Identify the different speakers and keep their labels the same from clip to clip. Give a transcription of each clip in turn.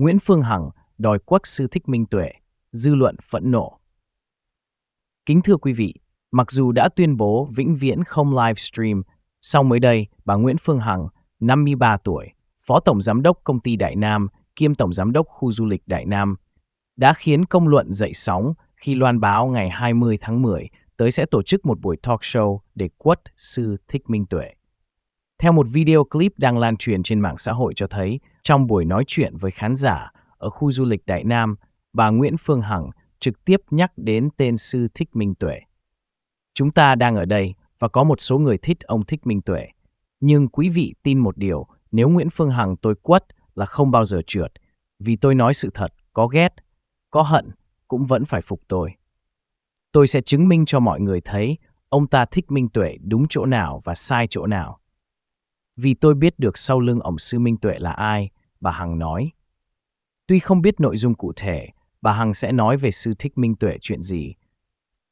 Speaker 1: Nguyễn Phương Hằng đòi quắc sư thích minh tuệ, dư luận phẫn nộ. Kính thưa quý vị, mặc dù đã tuyên bố vĩnh viễn không livestream, sau mới đây, bà Nguyễn Phương Hằng, 53 tuổi, Phó Tổng Giám đốc Công ty Đại Nam kiêm Tổng Giám đốc Khu Du lịch Đại Nam, đã khiến công luận dậy sóng khi loan báo ngày 20 tháng 10 tới sẽ tổ chức một buổi talk show để quất sư Thích Minh Tuệ. Theo một video clip đang lan truyền trên mạng xã hội cho thấy, trong buổi nói chuyện với khán giả ở khu du lịch Đại Nam, bà Nguyễn Phương Hằng trực tiếp nhắc đến tên sư Thích Minh Tuệ. Chúng ta đang ở đây và có một số người thích ông Thích Minh Tuệ. Nhưng quý vị tin một điều, nếu Nguyễn Phương Hằng tôi quất là không bao giờ trượt, vì tôi nói sự thật, có ghét, có hận, cũng vẫn phải phục tôi. Tôi sẽ chứng minh cho mọi người thấy ông ta thích Minh Tuệ đúng chỗ nào và sai chỗ nào vì tôi biết được sau lưng ông sư Minh Tuệ là ai, bà Hằng nói. Tuy không biết nội dung cụ thể, bà Hằng sẽ nói về sư thích Minh Tuệ chuyện gì.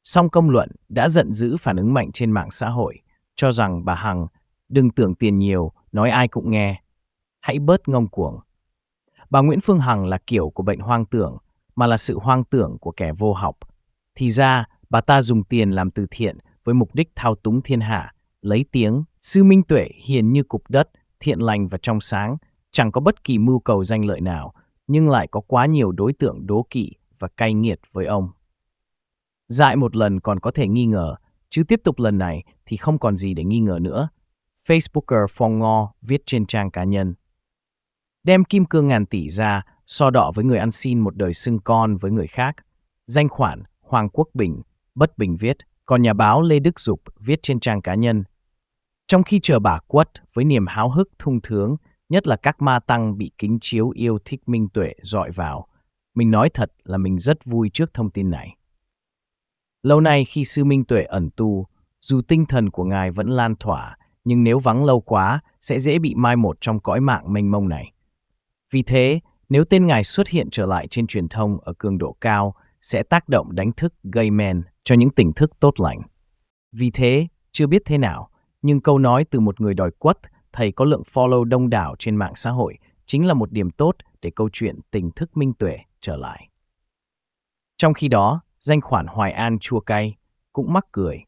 Speaker 1: Song công luận đã giận dữ phản ứng mạnh trên mạng xã hội, cho rằng bà Hằng đừng tưởng tiền nhiều, nói ai cũng nghe. Hãy bớt ngông cuồng. Bà Nguyễn Phương Hằng là kiểu của bệnh hoang tưởng, mà là sự hoang tưởng của kẻ vô học. Thì ra, bà ta dùng tiền làm từ thiện với mục đích thao túng thiên hạ, lấy tiếng Sư Minh Tuệ hiền như cục đất, thiện lành và trong sáng, chẳng có bất kỳ mưu cầu danh lợi nào, nhưng lại có quá nhiều đối tượng đố kỵ và cay nghiệt với ông. Dại một lần còn có thể nghi ngờ, chứ tiếp tục lần này thì không còn gì để nghi ngờ nữa. Facebooker Phong Ngo viết trên trang cá nhân. Đem kim cương ngàn tỷ ra, so đỏ với người ăn xin một đời xưng con với người khác. Danh khoản Hoàng Quốc Bình, bất bình viết. Còn nhà báo Lê Đức Dục viết trên trang cá nhân trong khi chờ bà quất với niềm háo hức thung thướng, nhất là các ma tăng bị kính chiếu yêu thích minh tuệ dọi vào, mình nói thật là mình rất vui trước thông tin này. Lâu nay khi sư minh tuệ ẩn tu, dù tinh thần của ngài vẫn lan tỏa, nhưng nếu vắng lâu quá sẽ dễ bị mai một trong cõi mạng mênh mông này. Vì thế, nếu tên ngài xuất hiện trở lại trên truyền thông ở cường độ cao, sẽ tác động đánh thức gây men cho những tỉnh thức tốt lành. Vì thế, chưa biết thế nào, nhưng câu nói từ một người đòi quất, thầy có lượng follow đông đảo trên mạng xã hội chính là một điểm tốt để câu chuyện tình thức minh tuệ trở lại. Trong khi đó, danh khoản Hoài An chua cay cũng mắc cười.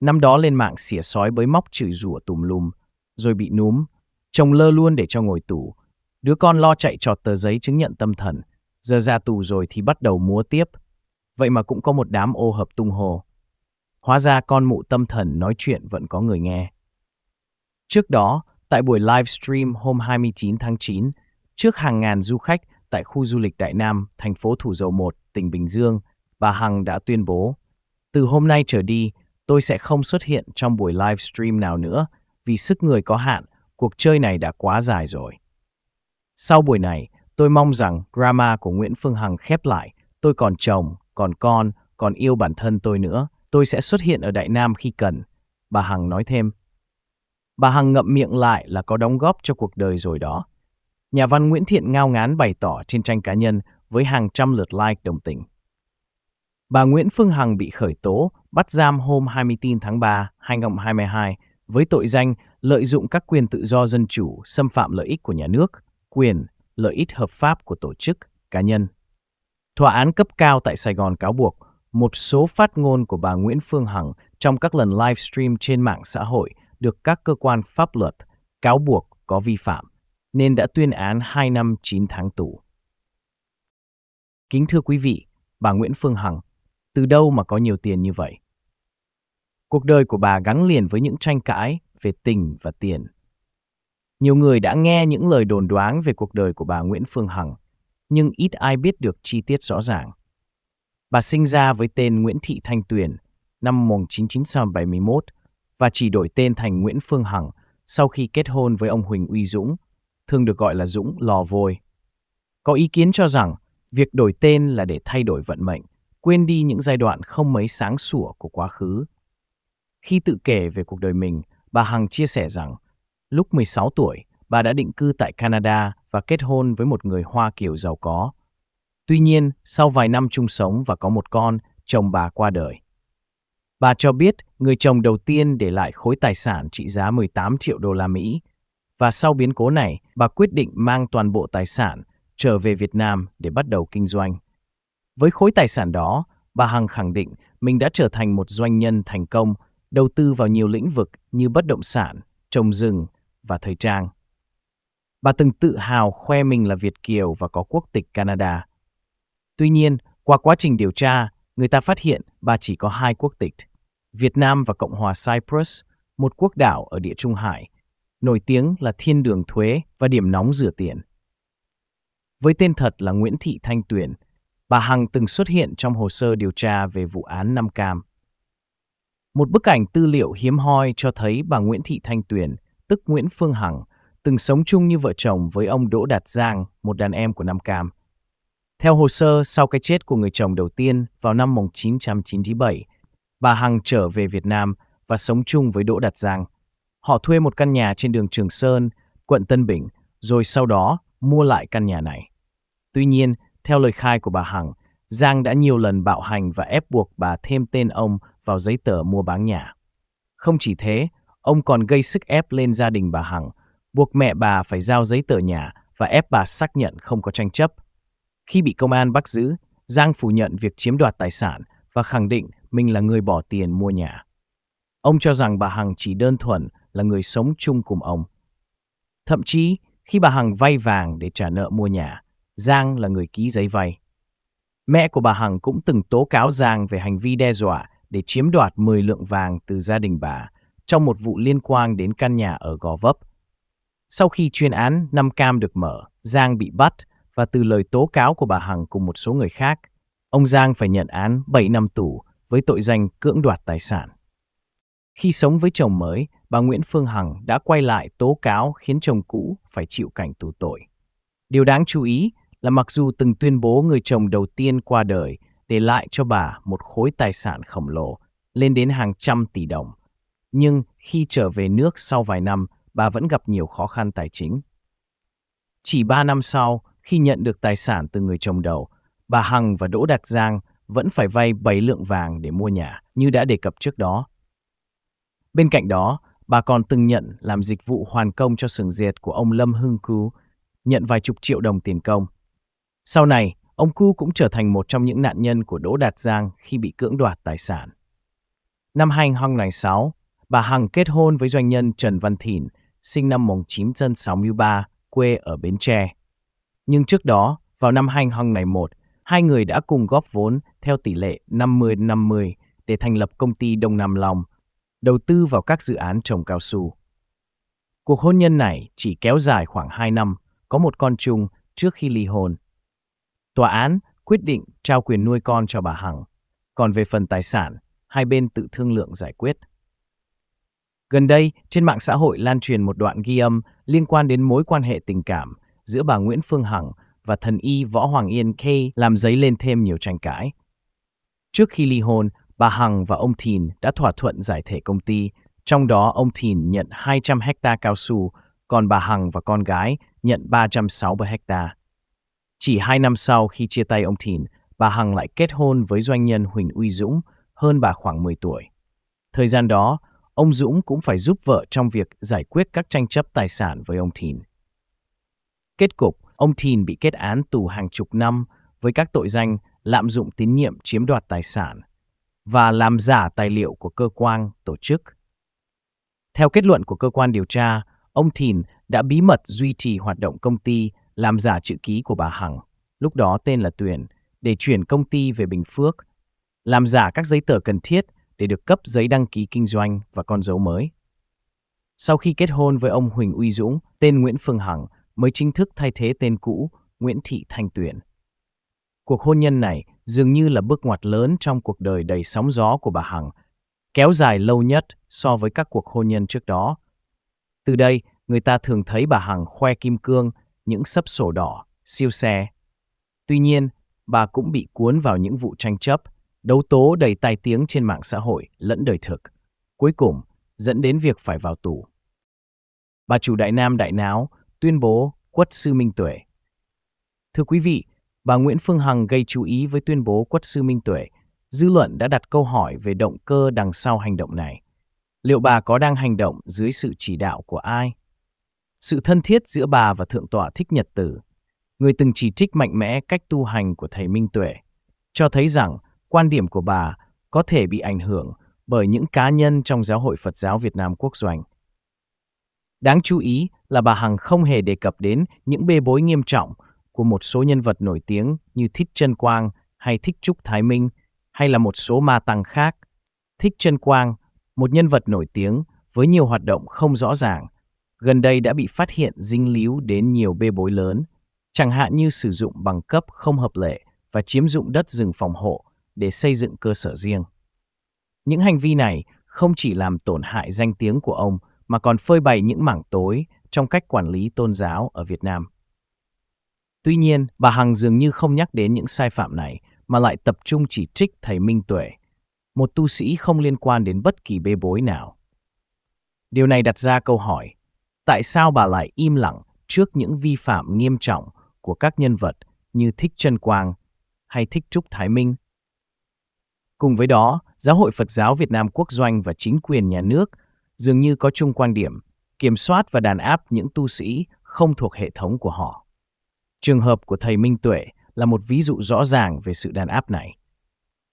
Speaker 1: Năm đó lên mạng xỉa sói bới móc chửi rủa tùm lum, rồi bị núm, chồng lơ luôn để cho ngồi tù. Đứa con lo chạy trọt tờ giấy chứng nhận tâm thần, giờ ra tù rồi thì bắt đầu múa tiếp. Vậy mà cũng có một đám ô hợp tung hồ. Hóa ra con mụ tâm thần nói chuyện vẫn có người nghe. Trước đó, tại buổi livestream hôm 29 tháng 9, trước hàng ngàn du khách tại khu du lịch Đại Nam, thành phố Thủ Dầu Một, tỉnh Bình Dương, bà Hằng đã tuyên bố, từ hôm nay trở đi, tôi sẽ không xuất hiện trong buổi livestream nào nữa vì sức người có hạn, cuộc chơi này đã quá dài rồi. Sau buổi này, tôi mong rằng drama của Nguyễn Phương Hằng khép lại, tôi còn chồng, còn con, còn yêu bản thân tôi nữa. Tôi sẽ xuất hiện ở Đại Nam khi cần, bà Hằng nói thêm. Bà Hằng ngậm miệng lại là có đóng góp cho cuộc đời rồi đó. Nhà văn Nguyễn Thiện ngao ngán bày tỏ trên tranh cá nhân với hàng trăm lượt like đồng tình. Bà Nguyễn Phương Hằng bị khởi tố, bắt giam hôm 29 tháng 3, 2022 với tội danh lợi dụng các quyền tự do dân chủ xâm phạm lợi ích của nhà nước, quyền, lợi ích hợp pháp của tổ chức, cá nhân. thỏa án cấp cao tại Sài Gòn cáo buộc một số phát ngôn của bà Nguyễn Phương Hằng trong các lần livestream trên mạng xã hội được các cơ quan pháp luật cáo buộc có vi phạm, nên đã tuyên án 2 năm 9 tháng tù. Kính thưa quý vị, bà Nguyễn Phương Hằng, từ đâu mà có nhiều tiền như vậy? Cuộc đời của bà gắn liền với những tranh cãi về tình và tiền. Nhiều người đã nghe những lời đồn đoán về cuộc đời của bà Nguyễn Phương Hằng, nhưng ít ai biết được chi tiết rõ ràng. Bà sinh ra với tên Nguyễn Thị Thanh Tuyền năm 1971 và chỉ đổi tên thành Nguyễn Phương Hằng sau khi kết hôn với ông Huỳnh Uy Dũng, thường được gọi là Dũng Lò Vôi. Có ý kiến cho rằng việc đổi tên là để thay đổi vận mệnh, quên đi những giai đoạn không mấy sáng sủa của quá khứ. Khi tự kể về cuộc đời mình, bà Hằng chia sẻ rằng lúc 16 tuổi, bà đã định cư tại Canada và kết hôn với một người Hoa Kiều giàu có. Tuy nhiên, sau vài năm chung sống và có một con, chồng bà qua đời. Bà cho biết người chồng đầu tiên để lại khối tài sản trị giá 18 triệu đô la Mỹ. Và sau biến cố này, bà quyết định mang toàn bộ tài sản trở về Việt Nam để bắt đầu kinh doanh. Với khối tài sản đó, bà Hằng khẳng định mình đã trở thành một doanh nhân thành công, đầu tư vào nhiều lĩnh vực như bất động sản, trồng rừng và thời trang. Bà từng tự hào khoe mình là Việt Kiều và có quốc tịch Canada. Tuy nhiên, qua quá trình điều tra, người ta phát hiện bà chỉ có hai quốc tịch, Việt Nam và Cộng hòa Cyprus, một quốc đảo ở địa Trung Hải, nổi tiếng là thiên đường thuế và điểm nóng rửa tiền. Với tên thật là Nguyễn Thị Thanh Tuyền, bà Hằng từng xuất hiện trong hồ sơ điều tra về vụ án Nam Cam. Một bức ảnh tư liệu hiếm hoi cho thấy bà Nguyễn Thị Thanh Tuyền, tức Nguyễn Phương Hằng, từng sống chung như vợ chồng với ông Đỗ Đạt Giang, một đàn em của Nam Cam. Theo hồ sơ, sau cái chết của người chồng đầu tiên vào năm 1997, bà Hằng trở về Việt Nam và sống chung với Đỗ Đạt Giang. Họ thuê một căn nhà trên đường Trường Sơn, quận Tân Bình, rồi sau đó mua lại căn nhà này. Tuy nhiên, theo lời khai của bà Hằng, Giang đã nhiều lần bạo hành và ép buộc bà thêm tên ông vào giấy tờ mua bán nhà. Không chỉ thế, ông còn gây sức ép lên gia đình bà Hằng, buộc mẹ bà phải giao giấy tờ nhà và ép bà xác nhận không có tranh chấp – khi bị công an bắt giữ, Giang phủ nhận việc chiếm đoạt tài sản và khẳng định mình là người bỏ tiền mua nhà. Ông cho rằng bà Hằng chỉ đơn thuần là người sống chung cùng ông. Thậm chí, khi bà Hằng vay vàng để trả nợ mua nhà, Giang là người ký giấy vay. Mẹ của bà Hằng cũng từng tố cáo Giang về hành vi đe dọa để chiếm đoạt 10 lượng vàng từ gia đình bà trong một vụ liên quan đến căn nhà ở Gò Vấp. Sau khi chuyên án Nam Cam được mở, Giang bị bắt và từ lời tố cáo của bà Hằng cùng một số người khác, ông Giang phải nhận án 7 năm tù với tội danh cưỡng đoạt tài sản. Khi sống với chồng mới, bà Nguyễn Phương Hằng đã quay lại tố cáo khiến chồng cũ phải chịu cảnh tù tội. Điều đáng chú ý là mặc dù từng tuyên bố người chồng đầu tiên qua đời để lại cho bà một khối tài sản khổng lồ lên đến hàng trăm tỷ đồng, nhưng khi trở về nước sau vài năm, bà vẫn gặp nhiều khó khăn tài chính. Chỉ ba năm sau, khi nhận được tài sản từ người chồng đầu, bà Hằng và Đỗ Đạt Giang vẫn phải vay 7 lượng vàng để mua nhà, như đã đề cập trước đó. Bên cạnh đó, bà còn từng nhận làm dịch vụ hoàn công cho xưởng diệt của ông Lâm Hưng Cú, nhận vài chục triệu đồng tiền công. Sau này, ông Cú cũng trở thành một trong những nạn nhân của Đỗ Đạt Giang khi bị cưỡng đoạt tài sản. Năm 2006, bà Hằng kết hôn với doanh nhân Trần Văn Thìn, sinh năm 1963, quê ở Bến Tre. Nhưng trước đó, vào năm 2001, hai người đã cùng góp vốn theo tỷ lệ 50-50 để thành lập công ty Đông Nam Long, đầu tư vào các dự án trồng cao su. Cuộc hôn nhân này chỉ kéo dài khoảng 2 năm, có một con chung trước khi ly hôn. Tòa án quyết định trao quyền nuôi con cho bà Hằng. Còn về phần tài sản, hai bên tự thương lượng giải quyết. Gần đây, trên mạng xã hội lan truyền một đoạn ghi âm liên quan đến mối quan hệ tình cảm giữa bà Nguyễn Phương Hằng và thần y Võ Hoàng Yên K làm dấy lên thêm nhiều tranh cãi. Trước khi ly hôn, bà Hằng và ông Thìn đã thỏa thuận giải thể công ty, trong đó ông Thìn nhận 200 hecta cao su, còn bà Hằng và con gái nhận 360 hecta. Chỉ hai năm sau khi chia tay ông Thìn, bà Hằng lại kết hôn với doanh nhân Huỳnh Uy Dũng, hơn bà khoảng 10 tuổi. Thời gian đó, ông Dũng cũng phải giúp vợ trong việc giải quyết các tranh chấp tài sản với ông Thìn. Kết cục, ông Thìn bị kết án tù hàng chục năm với các tội danh lạm dụng tín nhiệm chiếm đoạt tài sản và làm giả tài liệu của cơ quan, tổ chức. Theo kết luận của cơ quan điều tra, ông Thìn đã bí mật duy trì hoạt động công ty làm giả chữ ký của bà Hằng, lúc đó tên là Tuyền, để chuyển công ty về Bình Phước, làm giả các giấy tờ cần thiết để được cấp giấy đăng ký kinh doanh và con dấu mới. Sau khi kết hôn với ông Huỳnh Uy Dũng, tên Nguyễn Phương Hằng, mới chính thức thay thế tên cũ Nguyễn Thị Thanh Tuyền. Cuộc hôn nhân này dường như là bước ngoặt lớn trong cuộc đời đầy sóng gió của bà Hằng, kéo dài lâu nhất so với các cuộc hôn nhân trước đó. Từ đây, người ta thường thấy bà Hằng khoe kim cương, những sấp sổ đỏ, siêu xe. Tuy nhiên, bà cũng bị cuốn vào những vụ tranh chấp, đấu tố đầy tai tiếng trên mạng xã hội lẫn đời thực. Cuối cùng, dẫn đến việc phải vào tù. Bà chủ Đại Nam Đại Náo tuyên bố Quất sư Minh Tuệ. Thưa quý vị, bà Nguyễn Phương Hằng gây chú ý với tuyên bố Quất sư Minh Tuệ. Dư luận đã đặt câu hỏi về động cơ đằng sau hành động này. Liệu bà có đang hành động dưới sự chỉ đạo của ai? Sự thân thiết giữa bà và Thượng tọa Thích Nhật Tử, người từng chỉ trích mạnh mẽ cách tu hành của thầy Minh Tuệ, cho thấy rằng quan điểm của bà có thể bị ảnh hưởng bởi những cá nhân trong Giáo hội Phật giáo Việt Nam Quốc doanh. Đáng chú ý là bà Hằng không hề đề cập đến những bê bối nghiêm trọng của một số nhân vật nổi tiếng như Thích Trân Quang hay Thích Trúc Thái Minh hay là một số ma tăng khác. Thích Trân Quang, một nhân vật nổi tiếng với nhiều hoạt động không rõ ràng, gần đây đã bị phát hiện dính líu đến nhiều bê bối lớn, chẳng hạn như sử dụng bằng cấp không hợp lệ và chiếm dụng đất rừng phòng hộ để xây dựng cơ sở riêng. Những hành vi này không chỉ làm tổn hại danh tiếng của ông mà còn phơi bày những mảng tối trong cách quản lý tôn giáo ở Việt Nam. Tuy nhiên, bà Hằng dường như không nhắc đến những sai phạm này mà lại tập trung chỉ trích thầy Minh Tuệ, một tu sĩ không liên quan đến bất kỳ bê bối nào. Điều này đặt ra câu hỏi, tại sao bà lại im lặng trước những vi phạm nghiêm trọng của các nhân vật như Thích Trân Quang hay Thích Trúc Thái Minh? Cùng với đó, Giáo hội Phật giáo Việt Nam Quốc doanh và chính quyền nhà nước dường như có chung quan điểm, kiểm soát và đàn áp những tu sĩ không thuộc hệ thống của họ. Trường hợp của thầy Minh Tuệ là một ví dụ rõ ràng về sự đàn áp này.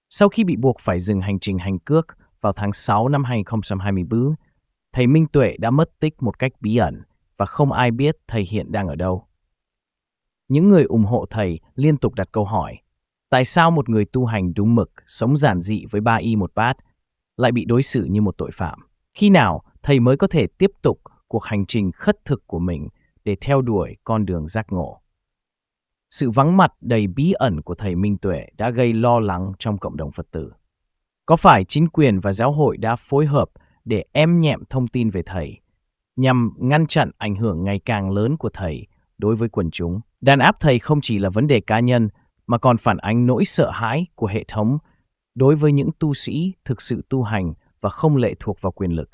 Speaker 1: Sau khi bị buộc phải dừng hành trình hành cước vào tháng 6 năm 2024, thầy Minh Tuệ đã mất tích một cách bí ẩn và không ai biết thầy hiện đang ở đâu. Những người ủng hộ thầy liên tục đặt câu hỏi, tại sao một người tu hành đúng mực, sống giản dị với ba y một bát, lại bị đối xử như một tội phạm? Khi nào thầy mới có thể tiếp tục cuộc hành trình khất thực của mình để theo đuổi con đường giác ngộ? Sự vắng mặt đầy bí ẩn của thầy Minh Tuệ đã gây lo lắng trong cộng đồng Phật tử. Có phải chính quyền và giáo hội đã phối hợp để em nhẹm thông tin về thầy nhằm ngăn chặn ảnh hưởng ngày càng lớn của thầy đối với quần chúng? Đàn áp thầy không chỉ là vấn đề cá nhân mà còn phản ánh nỗi sợ hãi của hệ thống đối với những tu sĩ thực sự tu hành và không lệ thuộc vào quyền lực.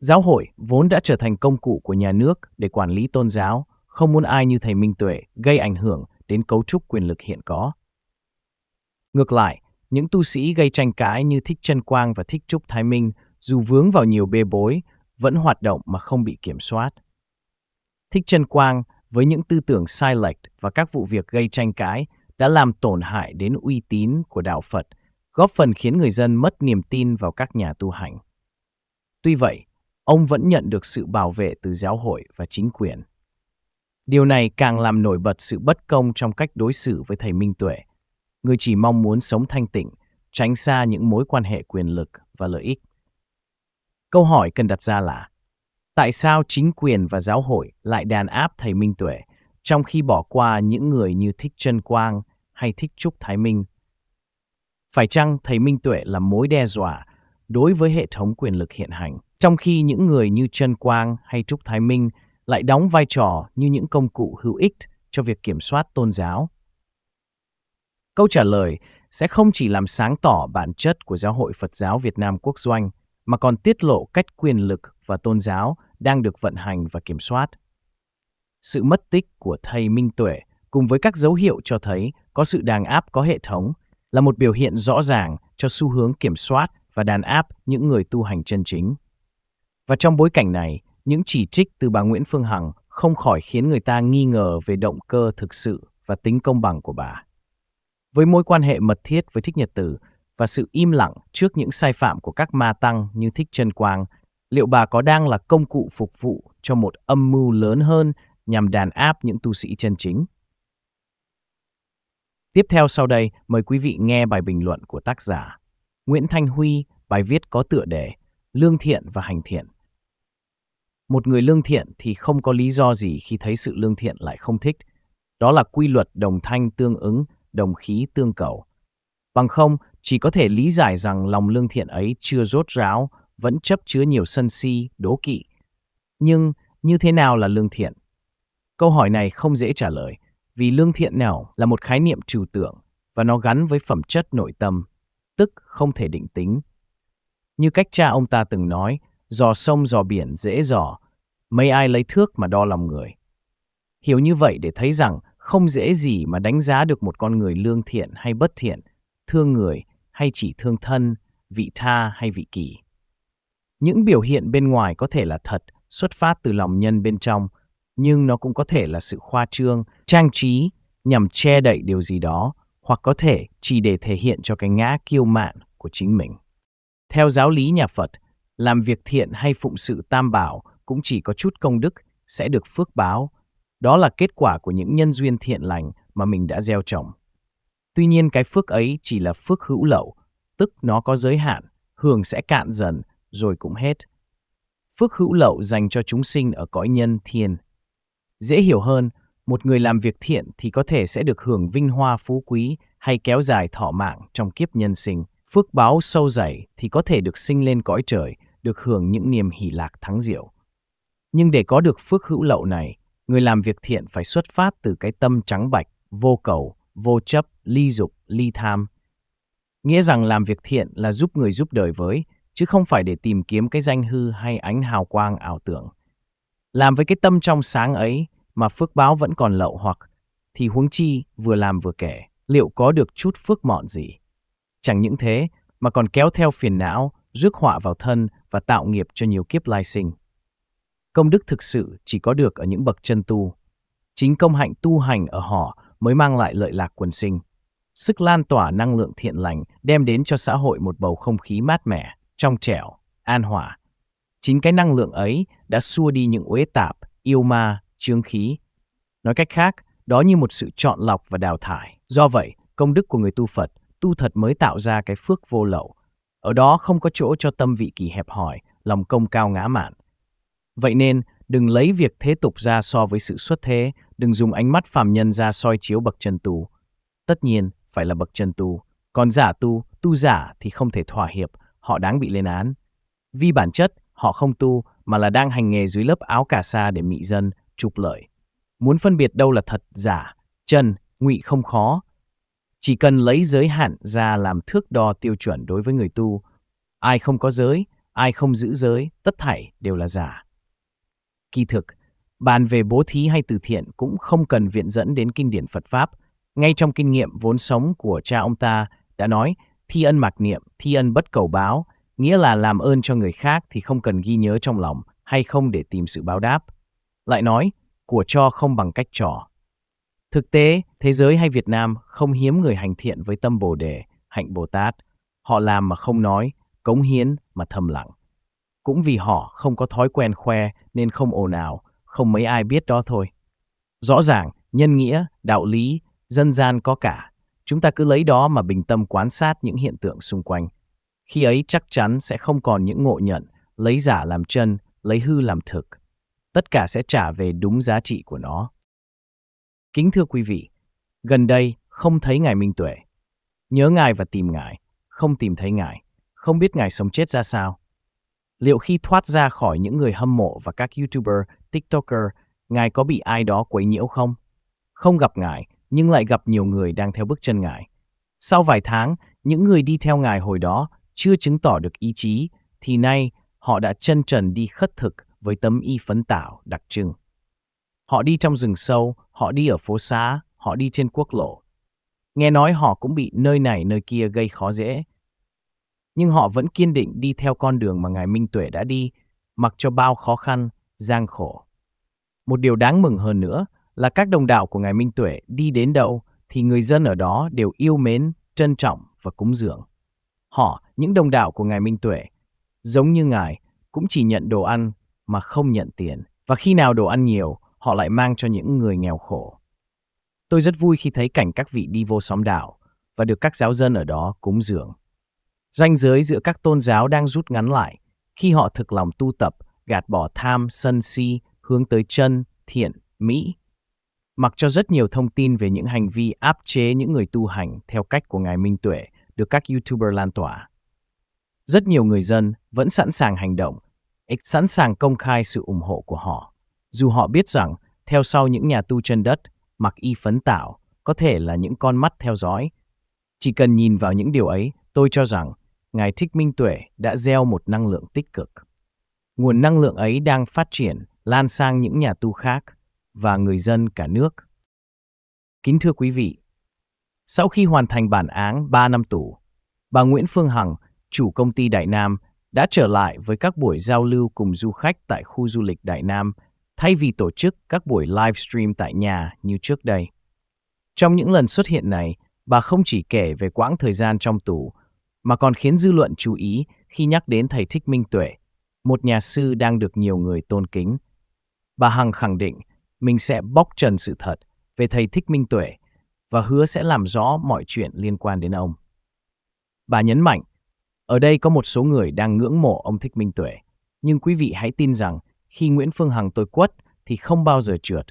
Speaker 1: Giáo hội vốn đã trở thành công cụ của nhà nước để quản lý tôn giáo, không muốn ai như thầy Minh Tuệ gây ảnh hưởng đến cấu trúc quyền lực hiện có. Ngược lại, những tu sĩ gây tranh cãi như Thích Trân Quang và Thích Trúc Thái Minh dù vướng vào nhiều bê bối, vẫn hoạt động mà không bị kiểm soát. Thích Trân Quang với những tư tưởng sai lệch và các vụ việc gây tranh cãi đã làm tổn hại đến uy tín của đạo Phật góp phần khiến người dân mất niềm tin vào các nhà tu hành. Tuy vậy, ông vẫn nhận được sự bảo vệ từ giáo hội và chính quyền. Điều này càng làm nổi bật sự bất công trong cách đối xử với thầy Minh Tuệ, người chỉ mong muốn sống thanh tịnh, tránh xa những mối quan hệ quyền lực và lợi ích. Câu hỏi cần đặt ra là, tại sao chính quyền và giáo hội lại đàn áp thầy Minh Tuệ trong khi bỏ qua những người như Thích Trân Quang hay Thích Trúc Thái Minh phải chăng thầy Minh Tuệ là mối đe dọa đối với hệ thống quyền lực hiện hành, trong khi những người như Trần Quang hay Trúc Thái Minh lại đóng vai trò như những công cụ hữu ích cho việc kiểm soát tôn giáo? Câu trả lời sẽ không chỉ làm sáng tỏ bản chất của Giáo hội Phật giáo Việt Nam quốc doanh, mà còn tiết lộ cách quyền lực và tôn giáo đang được vận hành và kiểm soát. Sự mất tích của thầy Minh Tuệ cùng với các dấu hiệu cho thấy có sự đàn áp có hệ thống là một biểu hiện rõ ràng cho xu hướng kiểm soát và đàn áp những người tu hành chân chính. Và trong bối cảnh này, những chỉ trích từ bà Nguyễn Phương Hằng không khỏi khiến người ta nghi ngờ về động cơ thực sự và tính công bằng của bà. Với mối quan hệ mật thiết với Thích Nhật Tử và sự im lặng trước những sai phạm của các ma tăng như Thích Trân Quang, liệu bà có đang là công cụ phục vụ cho một âm mưu lớn hơn nhằm đàn áp những tu sĩ chân chính? Tiếp theo sau đây, mời quý vị nghe bài bình luận của tác giả Nguyễn Thanh Huy, bài viết có tựa đề Lương thiện và hành thiện. Một người lương thiện thì không có lý do gì khi thấy sự lương thiện lại không thích. Đó là quy luật đồng thanh tương ứng, đồng khí tương cầu. Bằng không, chỉ có thể lý giải rằng lòng lương thiện ấy chưa rốt ráo, vẫn chấp chứa nhiều sân si, đố kỵ. Nhưng như thế nào là lương thiện? Câu hỏi này không dễ trả lời – vì lương thiện nào là một khái niệm trừu tượng và nó gắn với phẩm chất nội tâm, tức không thể định tính. Như cách cha ông ta từng nói, dò sông dò biển dễ dò, mấy ai lấy thước mà đo lòng người. Hiểu như vậy để thấy rằng không dễ gì mà đánh giá được một con người lương thiện hay bất thiện, thương người hay chỉ thương thân, vị tha hay vị kỳ. Những biểu hiện bên ngoài có thể là thật, xuất phát từ lòng nhân bên trong, nhưng nó cũng có thể là sự khoa trương, trang trí nhằm che đậy điều gì đó hoặc có thể chỉ để thể hiện cho cái ngã kiêu mạn của chính mình. Theo giáo lý nhà Phật, làm việc thiện hay phụng sự tam bảo cũng chỉ có chút công đức sẽ được phước báo. Đó là kết quả của những nhân duyên thiện lành mà mình đã gieo trồng. Tuy nhiên cái phước ấy chỉ là phước hữu lậu, tức nó có giới hạn, hưởng sẽ cạn dần, rồi cũng hết. Phước hữu lậu dành cho chúng sinh ở cõi nhân thiên – Dễ hiểu hơn, một người làm việc thiện thì có thể sẽ được hưởng vinh hoa phú quý hay kéo dài thọ mạng trong kiếp nhân sinh. Phước báo sâu dày thì có thể được sinh lên cõi trời, được hưởng những niềm hỷ lạc thắng diệu. Nhưng để có được phước hữu lậu này, người làm việc thiện phải xuất phát từ cái tâm trắng bạch, vô cầu, vô chấp, ly dục, ly tham. Nghĩa rằng làm việc thiện là giúp người giúp đời với, chứ không phải để tìm kiếm cái danh hư hay ánh hào quang ảo tưởng. Làm với cái tâm trong sáng ấy mà phước báo vẫn còn lậu hoặc, thì huống chi vừa làm vừa kể, liệu có được chút phước mọn gì? Chẳng những thế, mà còn kéo theo phiền não, rước họa vào thân và tạo nghiệp cho nhiều kiếp lai sinh. Công đức thực sự chỉ có được ở những bậc chân tu. Chính công hạnh tu hành ở họ mới mang lại lợi lạc quần sinh. Sức lan tỏa năng lượng thiện lành đem đến cho xã hội một bầu không khí mát mẻ, trong trẻo, an hòa. Chính cái năng lượng ấy đã xua đi những uế tạp, yêu ma, trương khí. Nói cách khác, đó như một sự chọn lọc và đào thải. Do vậy, công đức của người tu Phật, tu thật mới tạo ra cái phước vô lậu. Ở đó không có chỗ cho tâm vị kỳ hẹp hòi, lòng công cao ngã mạn. Vậy nên, đừng lấy việc thế tục ra so với sự xuất thế, đừng dùng ánh mắt phàm nhân ra soi chiếu bậc chân tu. Tất nhiên, phải là bậc chân tu. Còn giả tu, tu giả thì không thể thỏa hiệp, họ đáng bị lên án. Vì bản chất, họ không tu mà là đang hành nghề dưới lớp áo cà sa để mị dân, trục lợi. Muốn phân biệt đâu là thật, giả, chân, ngụy không khó. Chỉ cần lấy giới hạn ra làm thước đo tiêu chuẩn đối với người tu. Ai không có giới, ai không giữ giới, tất thảy đều là giả. Kỳ thực, bàn về bố thí hay từ thiện cũng không cần viện dẫn đến kinh điển Phật Pháp. Ngay trong kinh nghiệm vốn sống của cha ông ta đã nói, thi ân mặc niệm, thi ân bất cầu báo – nghĩa là làm ơn cho người khác thì không cần ghi nhớ trong lòng hay không để tìm sự báo đáp. Lại nói, của cho không bằng cách trò. Thực tế, thế giới hay Việt Nam không hiếm người hành thiện với tâm Bồ Đề, hạnh Bồ Tát. Họ làm mà không nói, cống hiến mà thầm lặng. Cũng vì họ không có thói quen khoe nên không ồn ào, không mấy ai biết đó thôi. Rõ ràng, nhân nghĩa, đạo lý, dân gian có cả. Chúng ta cứ lấy đó mà bình tâm quan sát những hiện tượng xung quanh. Khi ấy chắc chắn sẽ không còn những ngộ nhận, lấy giả làm chân, lấy hư làm thực. Tất cả sẽ trả về đúng giá trị của nó. Kính thưa quý vị, gần đây không thấy Ngài Minh Tuệ. Nhớ Ngài và tìm Ngài, không tìm thấy Ngài, không biết Ngài sống chết ra sao. Liệu khi thoát ra khỏi những người hâm mộ và các YouTuber, TikToker, Ngài có bị ai đó quấy nhiễu không? Không gặp Ngài, nhưng lại gặp nhiều người đang theo bước chân Ngài. Sau vài tháng, những người đi theo Ngài hồi đó chưa chứng tỏ được ý chí, thì nay họ đã chân trần đi khất thực với tấm y phấn tảo đặc trưng. Họ đi trong rừng sâu, họ đi ở phố xá, họ đi trên quốc lộ. Nghe nói họ cũng bị nơi này nơi kia gây khó dễ. Nhưng họ vẫn kiên định đi theo con đường mà Ngài Minh Tuệ đã đi, mặc cho bao khó khăn, gian khổ. Một điều đáng mừng hơn nữa là các đồng đạo của Ngài Minh Tuệ đi đến đâu thì người dân ở đó đều yêu mến, trân trọng và cúng dường. Họ, những đồng đạo của Ngài Minh Tuệ, giống như Ngài, cũng chỉ nhận đồ ăn mà không nhận tiền. Và khi nào đồ ăn nhiều, họ lại mang cho những người nghèo khổ. Tôi rất vui khi thấy cảnh các vị đi vô xóm đảo và được các giáo dân ở đó cúng dường. Ranh giới giữa các tôn giáo đang rút ngắn lại khi họ thực lòng tu tập, gạt bỏ tham, sân si, hướng tới chân, thiện, mỹ. Mặc cho rất nhiều thông tin về những hành vi áp chế những người tu hành theo cách của Ngài Minh Tuệ, được các YouTuber lan tỏa. Rất nhiều người dân vẫn sẵn sàng hành động, sẵn sàng công khai sự ủng hộ của họ, dù họ biết rằng theo sau những nhà tu chân đất mặc y phấn tạo có thể là những con mắt theo dõi. Chỉ cần nhìn vào những điều ấy, tôi cho rằng Ngài Thích Minh Tuệ đã gieo một năng lượng tích cực. Nguồn năng lượng ấy đang phát triển, lan sang những nhà tu khác và người dân cả nước. Kính thưa quý vị, sau khi hoàn thành bản án 3 năm tù, bà Nguyễn Phương Hằng, chủ công ty Đại Nam, đã trở lại với các buổi giao lưu cùng du khách tại khu du lịch Đại Nam thay vì tổ chức các buổi live stream tại nhà như trước đây. Trong những lần xuất hiện này, bà không chỉ kể về quãng thời gian trong tù, mà còn khiến dư luận chú ý khi nhắc đến thầy Thích Minh Tuệ, một nhà sư đang được nhiều người tôn kính. Bà Hằng khẳng định mình sẽ bóc trần sự thật về thầy Thích Minh Tuệ – và hứa sẽ làm rõ mọi chuyện liên quan đến ông. Bà nhấn mạnh, ở đây có một số người đang ngưỡng mộ ông Thích Minh Tuệ, nhưng quý vị hãy tin rằng khi Nguyễn Phương Hằng tôi quất thì không bao giờ trượt.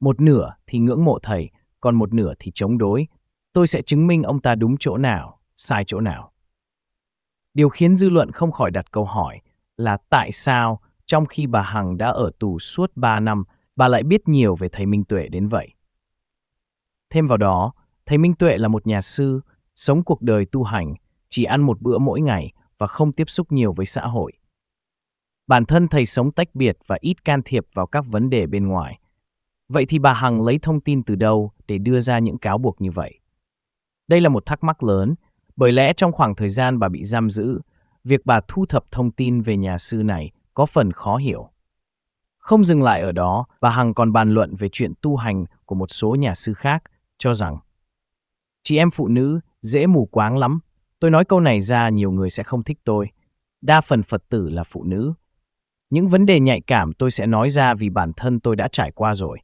Speaker 1: Một nửa thì ngưỡng mộ thầy, còn một nửa thì chống đối. Tôi sẽ chứng minh ông ta đúng chỗ nào, sai chỗ nào. Điều khiến dư luận không khỏi đặt câu hỏi là tại sao trong khi bà Hằng đã ở tù suốt 3 năm, bà lại biết nhiều về thầy Minh Tuệ đến vậy. Thêm vào đó, Thầy Minh Tuệ là một nhà sư, sống cuộc đời tu hành, chỉ ăn một bữa mỗi ngày và không tiếp xúc nhiều với xã hội. Bản thân thầy sống tách biệt và ít can thiệp vào các vấn đề bên ngoài. Vậy thì bà Hằng lấy thông tin từ đâu để đưa ra những cáo buộc như vậy? Đây là một thắc mắc lớn, bởi lẽ trong khoảng thời gian bà bị giam giữ, việc bà thu thập thông tin về nhà sư này có phần khó hiểu. Không dừng lại ở đó, bà Hằng còn bàn luận về chuyện tu hành của một số nhà sư khác cho rằng Chị em phụ nữ dễ mù quáng lắm. Tôi nói câu này ra nhiều người sẽ không thích tôi. Đa phần Phật tử là phụ nữ. Những vấn đề nhạy cảm tôi sẽ nói ra vì bản thân tôi đã trải qua rồi.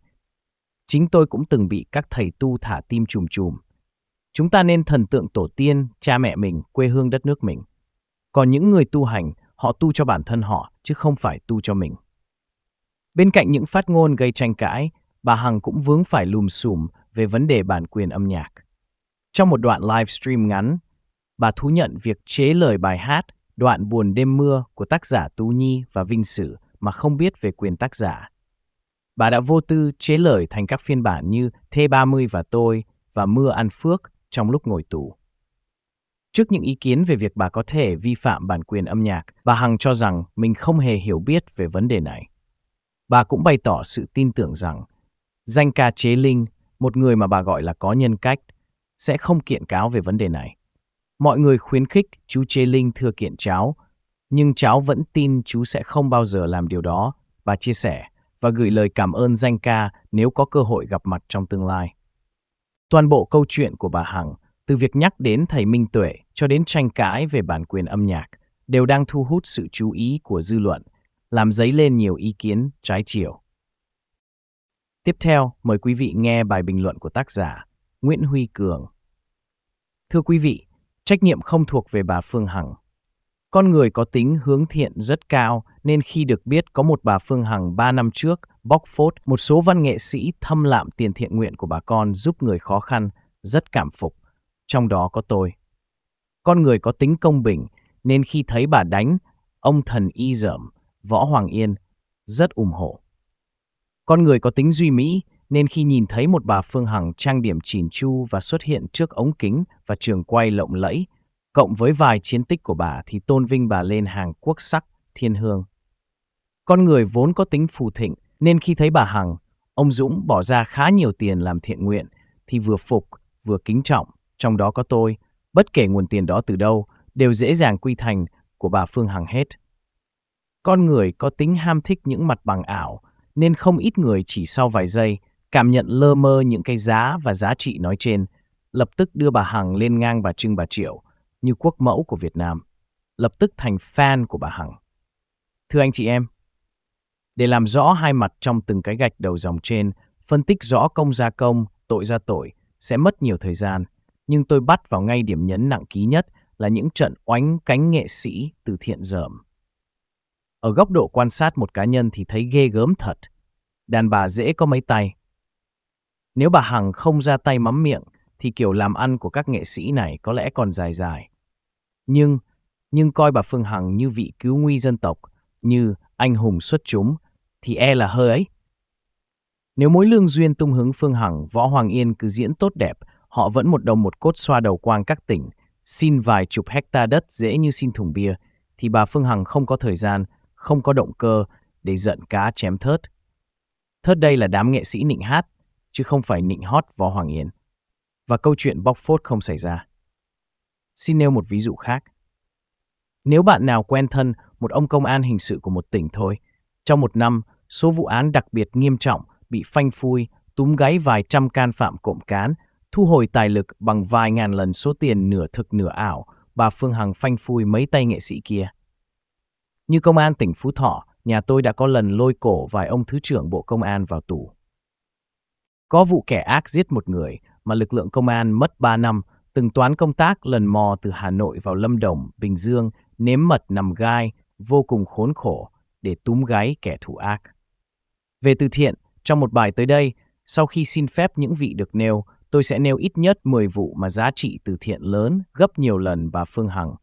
Speaker 1: Chính tôi cũng từng bị các thầy tu thả tim chùm chùm. Chúng ta nên thần tượng tổ tiên, cha mẹ mình, quê hương đất nước mình. Còn những người tu hành, họ tu cho bản thân họ, chứ không phải tu cho mình. Bên cạnh những phát ngôn gây tranh cãi, bà Hằng cũng vướng phải lùm xùm về vấn đề bản quyền âm nhạc. Trong một đoạn live stream ngắn, bà thú nhận việc chế lời bài hát Đoạn buồn đêm mưa của tác giả Tú Nhi và Vinh Sử mà không biết về quyền tác giả. Bà đã vô tư chế lời thành các phiên bản như T30 và Tôi và Mưa ăn phước trong lúc ngồi tù. Trước những ý kiến về việc bà có thể vi phạm bản quyền âm nhạc, bà Hằng cho rằng mình không hề hiểu biết về vấn đề này. Bà cũng bày tỏ sự tin tưởng rằng danh ca Chế Linh một người mà bà gọi là có nhân cách, sẽ không kiện cáo về vấn đề này. Mọi người khuyến khích chú Chê Linh thưa kiện cháu, nhưng cháu vẫn tin chú sẽ không bao giờ làm điều đó, bà chia sẻ và gửi lời cảm ơn danh ca nếu có cơ hội gặp mặt trong tương lai. Toàn bộ câu chuyện của bà Hằng, từ việc nhắc đến thầy Minh Tuệ cho đến tranh cãi về bản quyền âm nhạc, đều đang thu hút sự chú ý của dư luận, làm dấy lên nhiều ý kiến trái chiều. Tiếp theo, mời quý vị nghe bài bình luận của tác giả Nguyễn Huy Cường. Thưa quý vị, trách nhiệm không thuộc về bà Phương Hằng. Con người có tính hướng thiện rất cao nên khi được biết có một bà Phương Hằng 3 năm trước bóc phốt một số văn nghệ sĩ thâm lạm tiền thiện nguyện của bà con giúp người khó khăn, rất cảm phục, trong đó có tôi. Con người có tính công bình nên khi thấy bà đánh, ông thần y dởm, Võ Hoàng Yên, rất ủng hộ. Con người có tính duy mỹ, nên khi nhìn thấy một bà Phương Hằng trang điểm chỉn chu và xuất hiện trước ống kính và trường quay lộng lẫy, cộng với vài chiến tích của bà thì tôn vinh bà lên hàng quốc sắc, thiên hương. Con người vốn có tính phù thịnh, nên khi thấy bà Hằng, ông Dũng bỏ ra khá nhiều tiền làm thiện nguyện, thì vừa phục, vừa kính trọng, trong đó có tôi, bất kể nguồn tiền đó từ đâu, đều dễ dàng quy thành của bà Phương Hằng hết. Con người có tính ham thích những mặt bằng ảo, nên không ít người chỉ sau vài giây cảm nhận lơ mơ những cái giá và giá trị nói trên, lập tức đưa bà Hằng lên ngang bà Trưng bà Triệu như quốc mẫu của Việt Nam, lập tức thành fan của bà Hằng. Thưa anh chị em, để làm rõ hai mặt trong từng cái gạch đầu dòng trên, phân tích rõ công ra công, tội ra tội sẽ mất nhiều thời gian, nhưng tôi bắt vào ngay điểm nhấn nặng ký nhất là những trận oánh cánh nghệ sĩ từ thiện dởm. Ở góc độ quan sát một cá nhân thì thấy ghê gớm thật. Đàn bà dễ có mấy tay. Nếu bà Hằng không ra tay mắm miệng, thì kiểu làm ăn của các nghệ sĩ này có lẽ còn dài dài. Nhưng, nhưng coi bà Phương Hằng như vị cứu nguy dân tộc, như anh hùng xuất chúng, thì e là hơi ấy. Nếu mối lương duyên tung hứng Phương Hằng, Võ Hoàng Yên cứ diễn tốt đẹp, họ vẫn một đồng một cốt xoa đầu quang các tỉnh, xin vài chục hecta đất dễ như xin thùng bia, thì bà Phương Hằng không có thời gian không có động cơ để giận cá chém thớt. Thớt đây là đám nghệ sĩ nịnh hát, chứ không phải nịnh hót Võ Hoàng Yến. Và câu chuyện bóc phốt không xảy ra. Xin nêu một ví dụ khác. Nếu bạn nào quen thân một ông công an hình sự của một tỉnh thôi, trong một năm, số vụ án đặc biệt nghiêm trọng bị phanh phui, túm gáy vài trăm can phạm cộm cán, thu hồi tài lực bằng vài ngàn lần số tiền nửa thực nửa ảo bà Phương Hằng phanh phui mấy tay nghệ sĩ kia. Như công an tỉnh Phú Thọ, nhà tôi đã có lần lôi cổ vài ông thứ trưởng Bộ Công an vào tù. Có vụ kẻ ác giết một người mà lực lượng công an mất 3 năm, từng toán công tác lần mò từ Hà Nội vào Lâm Đồng, Bình Dương, nếm mật nằm gai, vô cùng khốn khổ để túm gáy kẻ thủ ác. Về từ thiện, trong một bài tới đây, sau khi xin phép những vị được nêu, tôi sẽ nêu ít nhất 10 vụ mà giá trị từ thiện lớn gấp nhiều lần bà Phương Hằng,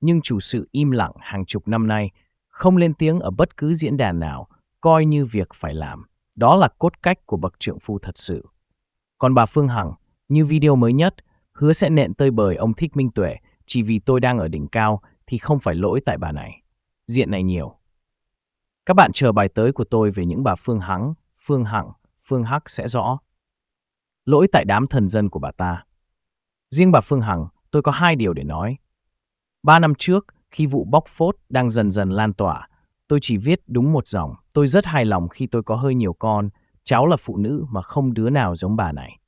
Speaker 1: nhưng chủ sự im lặng hàng chục năm nay – không lên tiếng ở bất cứ diễn đàn nào coi như việc phải làm. Đó là cốt cách của bậc trượng phu thật sự. Còn bà Phương Hằng, như video mới nhất, hứa sẽ nện tơi bời ông Thích Minh Tuệ chỉ vì tôi đang ở đỉnh cao thì không phải lỗi tại bà này. Diện này nhiều. Các bạn chờ bài tới của tôi về những bà Phương Hằng Phương Hằng, Phương Hắc sẽ rõ. Lỗi tại đám thần dân của bà ta. Riêng bà Phương Hằng, tôi có hai điều để nói. Ba năm trước, khi vụ bóc phốt đang dần dần lan tỏa. Tôi chỉ viết đúng một dòng. Tôi rất hài lòng khi tôi có hơi nhiều con. Cháu là phụ nữ mà không đứa nào giống bà này.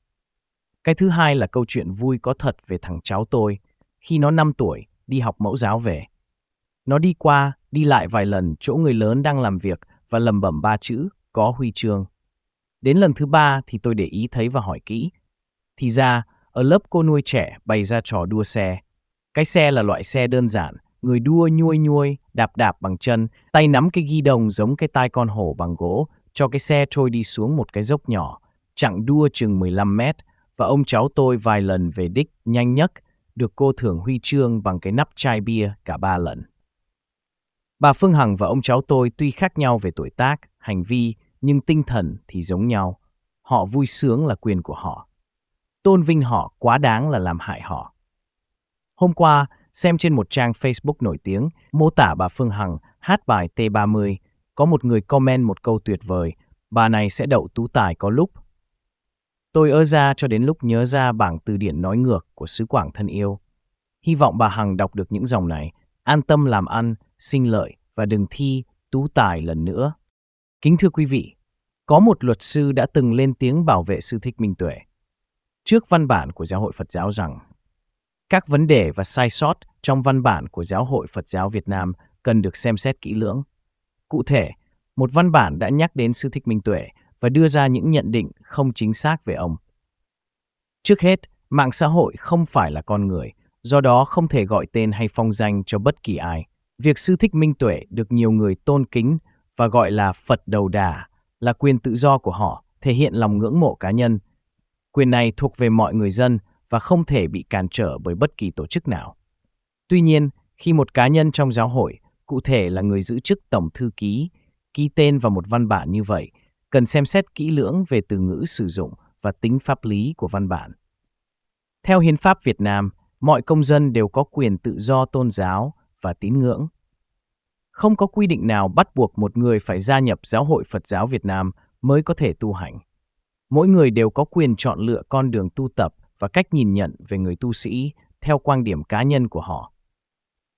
Speaker 1: Cái thứ hai là câu chuyện vui có thật về thằng cháu tôi. Khi nó 5 tuổi, đi học mẫu giáo về. Nó đi qua, đi lại vài lần chỗ người lớn đang làm việc và lầm bẩm ba chữ, có huy chương. Đến lần thứ ba thì tôi để ý thấy và hỏi kỹ. Thì ra, ở lớp cô nuôi trẻ bày ra trò đua xe. Cái xe là loại xe đơn giản, người đua nhuôi nhuôi, đạp đạp bằng chân, tay nắm cái ghi đồng giống cái tai con hổ bằng gỗ, cho cái xe trôi đi xuống một cái dốc nhỏ, chặng đua chừng 15 mét, và ông cháu tôi vài lần về đích nhanh nhất, được cô thưởng huy chương bằng cái nắp chai bia cả ba lần. Bà Phương Hằng và ông cháu tôi tuy khác nhau về tuổi tác, hành vi, nhưng tinh thần thì giống nhau. Họ vui sướng là quyền của họ. Tôn vinh họ quá đáng là làm hại họ. Hôm qua, xem trên một trang Facebook nổi tiếng, mô tả bà Phương Hằng hát bài T30, có một người comment một câu tuyệt vời, bà này sẽ đậu tú tài có lúc. Tôi ơ ra cho đến lúc nhớ ra bảng từ điển nói ngược của sứ Quảng thân yêu. Hy vọng bà Hằng đọc được những dòng này, an tâm làm ăn, sinh lợi và đừng thi tú tài lần nữa. Kính thưa quý vị, có một luật sư đã từng lên tiếng bảo vệ sư Thích Minh Tuệ trước văn bản của Giáo hội Phật giáo rằng các vấn đề và sai sót trong văn bản của Giáo hội Phật giáo Việt Nam cần được xem xét kỹ lưỡng. Cụ thể, một văn bản đã nhắc đến Sư Thích Minh Tuệ và đưa ra những nhận định không chính xác về ông. Trước hết, mạng xã hội không phải là con người, do đó không thể gọi tên hay phong danh cho bất kỳ ai. Việc Sư Thích Minh Tuệ được nhiều người tôn kính và gọi là Phật đầu đà là quyền tự do của họ, thể hiện lòng ngưỡng mộ cá nhân. Quyền này thuộc về mọi người dân và không thể bị cản trở bởi bất kỳ tổ chức nào. Tuy nhiên, khi một cá nhân trong giáo hội, cụ thể là người giữ chức tổng thư ký, ký tên vào một văn bản như vậy, cần xem xét kỹ lưỡng về từ ngữ sử dụng và tính pháp lý của văn bản. Theo Hiến pháp Việt Nam, mọi công dân đều có quyền tự do tôn giáo và tín ngưỡng. Không có quy định nào bắt buộc một người phải gia nhập Giáo hội Phật giáo Việt Nam mới có thể tu hành. Mỗi người đều có quyền chọn lựa con đường tu tập – và cách nhìn nhận về người tu sĩ theo quan điểm cá nhân của họ.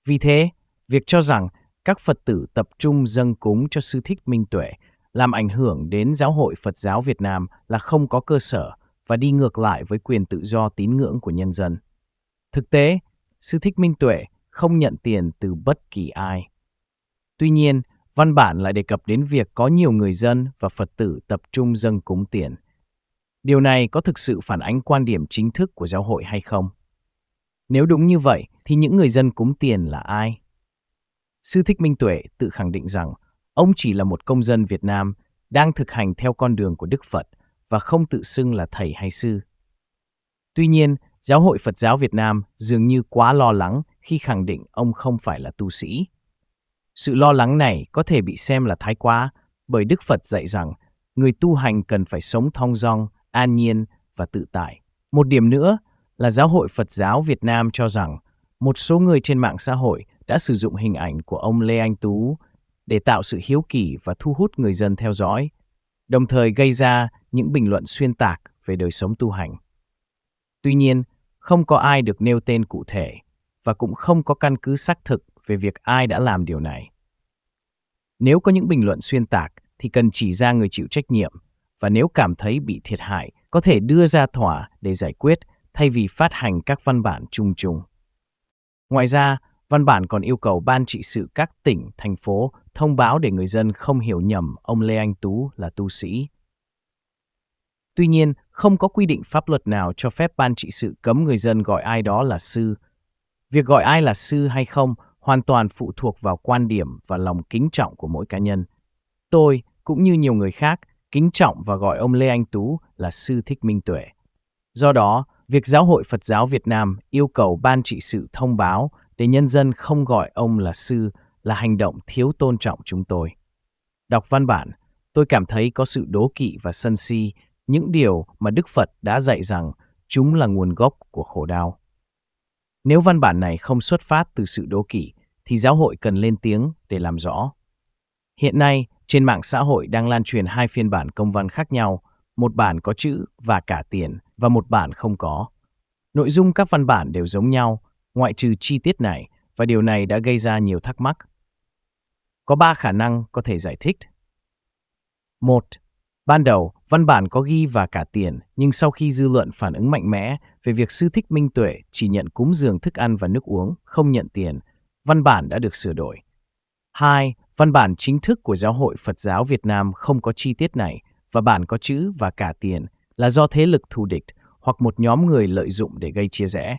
Speaker 1: Vì thế, việc cho rằng các Phật tử tập trung dâng cúng cho sư thích minh tuệ làm ảnh hưởng đến giáo hội Phật giáo Việt Nam là không có cơ sở và đi ngược lại với quyền tự do tín ngưỡng của nhân dân. Thực tế, sư thích minh tuệ không nhận tiền từ bất kỳ ai. Tuy nhiên, văn bản lại đề cập đến việc có nhiều người dân và Phật tử tập trung dâng cúng tiền – Điều này có thực sự phản ánh quan điểm chính thức của giáo hội hay không? Nếu đúng như vậy, thì những người dân cúng tiền là ai? Sư Thích Minh Tuệ tự khẳng định rằng ông chỉ là một công dân Việt Nam đang thực hành theo con đường của Đức Phật và không tự xưng là thầy hay sư. Tuy nhiên, Giáo hội Phật giáo Việt Nam dường như quá lo lắng khi khẳng định ông không phải là tu sĩ. Sự lo lắng này có thể bị xem là thái quá bởi Đức Phật dạy rằng người tu hành cần phải sống thong dong an nhiên và tự tại. Một điểm nữa là Giáo hội Phật giáo Việt Nam cho rằng một số người trên mạng xã hội đã sử dụng hình ảnh của ông Lê Anh Tú để tạo sự hiếu kỳ và thu hút người dân theo dõi, đồng thời gây ra những bình luận xuyên tạc về đời sống tu hành. Tuy nhiên, không có ai được nêu tên cụ thể và cũng không có căn cứ xác thực về việc ai đã làm điều này. Nếu có những bình luận xuyên tạc thì cần chỉ ra người chịu trách nhiệm và nếu cảm thấy bị thiệt hại, có thể đưa ra thỏa để giải quyết thay vì phát hành các văn bản chung chung. Ngoài ra, văn bản còn yêu cầu ban trị sự các tỉnh, thành phố thông báo để người dân không hiểu nhầm ông Lê Anh Tú là tu sĩ. Tuy nhiên, không có quy định pháp luật nào cho phép ban trị sự cấm người dân gọi ai đó là sư. Việc gọi ai là sư hay không hoàn toàn phụ thuộc vào quan điểm và lòng kính trọng của mỗi cá nhân. Tôi, cũng như nhiều người khác, kính trọng và gọi ông Lê Anh Tú là Sư Thích Minh Tuệ. Do đó, việc Giáo hội Phật giáo Việt Nam yêu cầu Ban trị sự thông báo để nhân dân không gọi ông là Sư là hành động thiếu tôn trọng chúng tôi. Đọc văn bản, tôi cảm thấy có sự đố kỵ và sân si những điều mà Đức Phật đã dạy rằng chúng là nguồn gốc của khổ đau. Nếu văn bản này không xuất phát từ sự đố kỵ, thì giáo hội cần lên tiếng để làm rõ. Hiện nay, trên mạng xã hội đang lan truyền hai phiên bản công văn khác nhau, một bản có chữ và cả tiền và một bản không có. Nội dung các văn bản đều giống nhau, ngoại trừ chi tiết này, và điều này đã gây ra nhiều thắc mắc. Có ba khả năng có thể giải thích. Một, Ban đầu, văn bản có ghi và cả tiền, nhưng sau khi dư luận phản ứng mạnh mẽ về việc sư thích minh tuệ chỉ nhận cúng dường thức ăn và nước uống, không nhận tiền, văn bản đã được sửa đổi. 2. Văn bản chính thức của Giáo hội Phật giáo Việt Nam không có chi tiết này và bản có chữ và cả tiền là do thế lực thù địch hoặc một nhóm người lợi dụng để gây chia rẽ.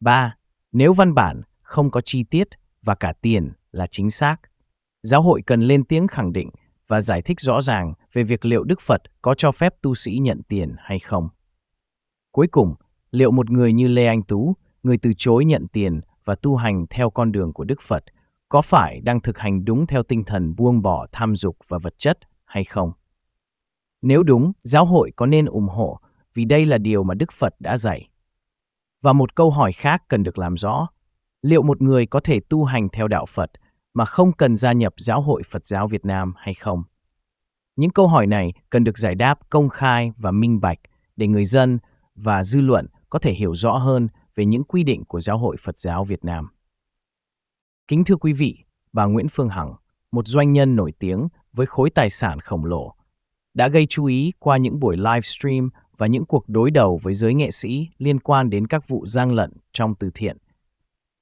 Speaker 1: 3. Nếu văn bản không có chi tiết và cả tiền là chính xác, giáo hội cần lên tiếng khẳng định và giải thích rõ ràng về việc liệu Đức Phật có cho phép tu sĩ nhận tiền hay không. Cuối cùng, liệu một người như Lê Anh Tú, người từ chối nhận tiền và tu hành theo con đường của Đức Phật, có phải đang thực hành đúng theo tinh thần buông bỏ tham dục và vật chất hay không? Nếu đúng, giáo hội có nên ủng hộ vì đây là điều mà Đức Phật đã dạy. Và một câu hỏi khác cần được làm rõ, liệu một người có thể tu hành theo đạo Phật mà không cần gia nhập giáo hội Phật giáo Việt Nam hay không? Những câu hỏi này cần được giải đáp công khai và minh bạch để người dân và dư luận có thể hiểu rõ hơn về những quy định của giáo hội Phật giáo Việt Nam. Kính thưa quý vị, bà Nguyễn Phương Hằng, một doanh nhân nổi tiếng với khối tài sản khổng lồ, đã gây chú ý qua những buổi livestream và những cuộc đối đầu với giới nghệ sĩ liên quan đến các vụ gian lận trong từ thiện.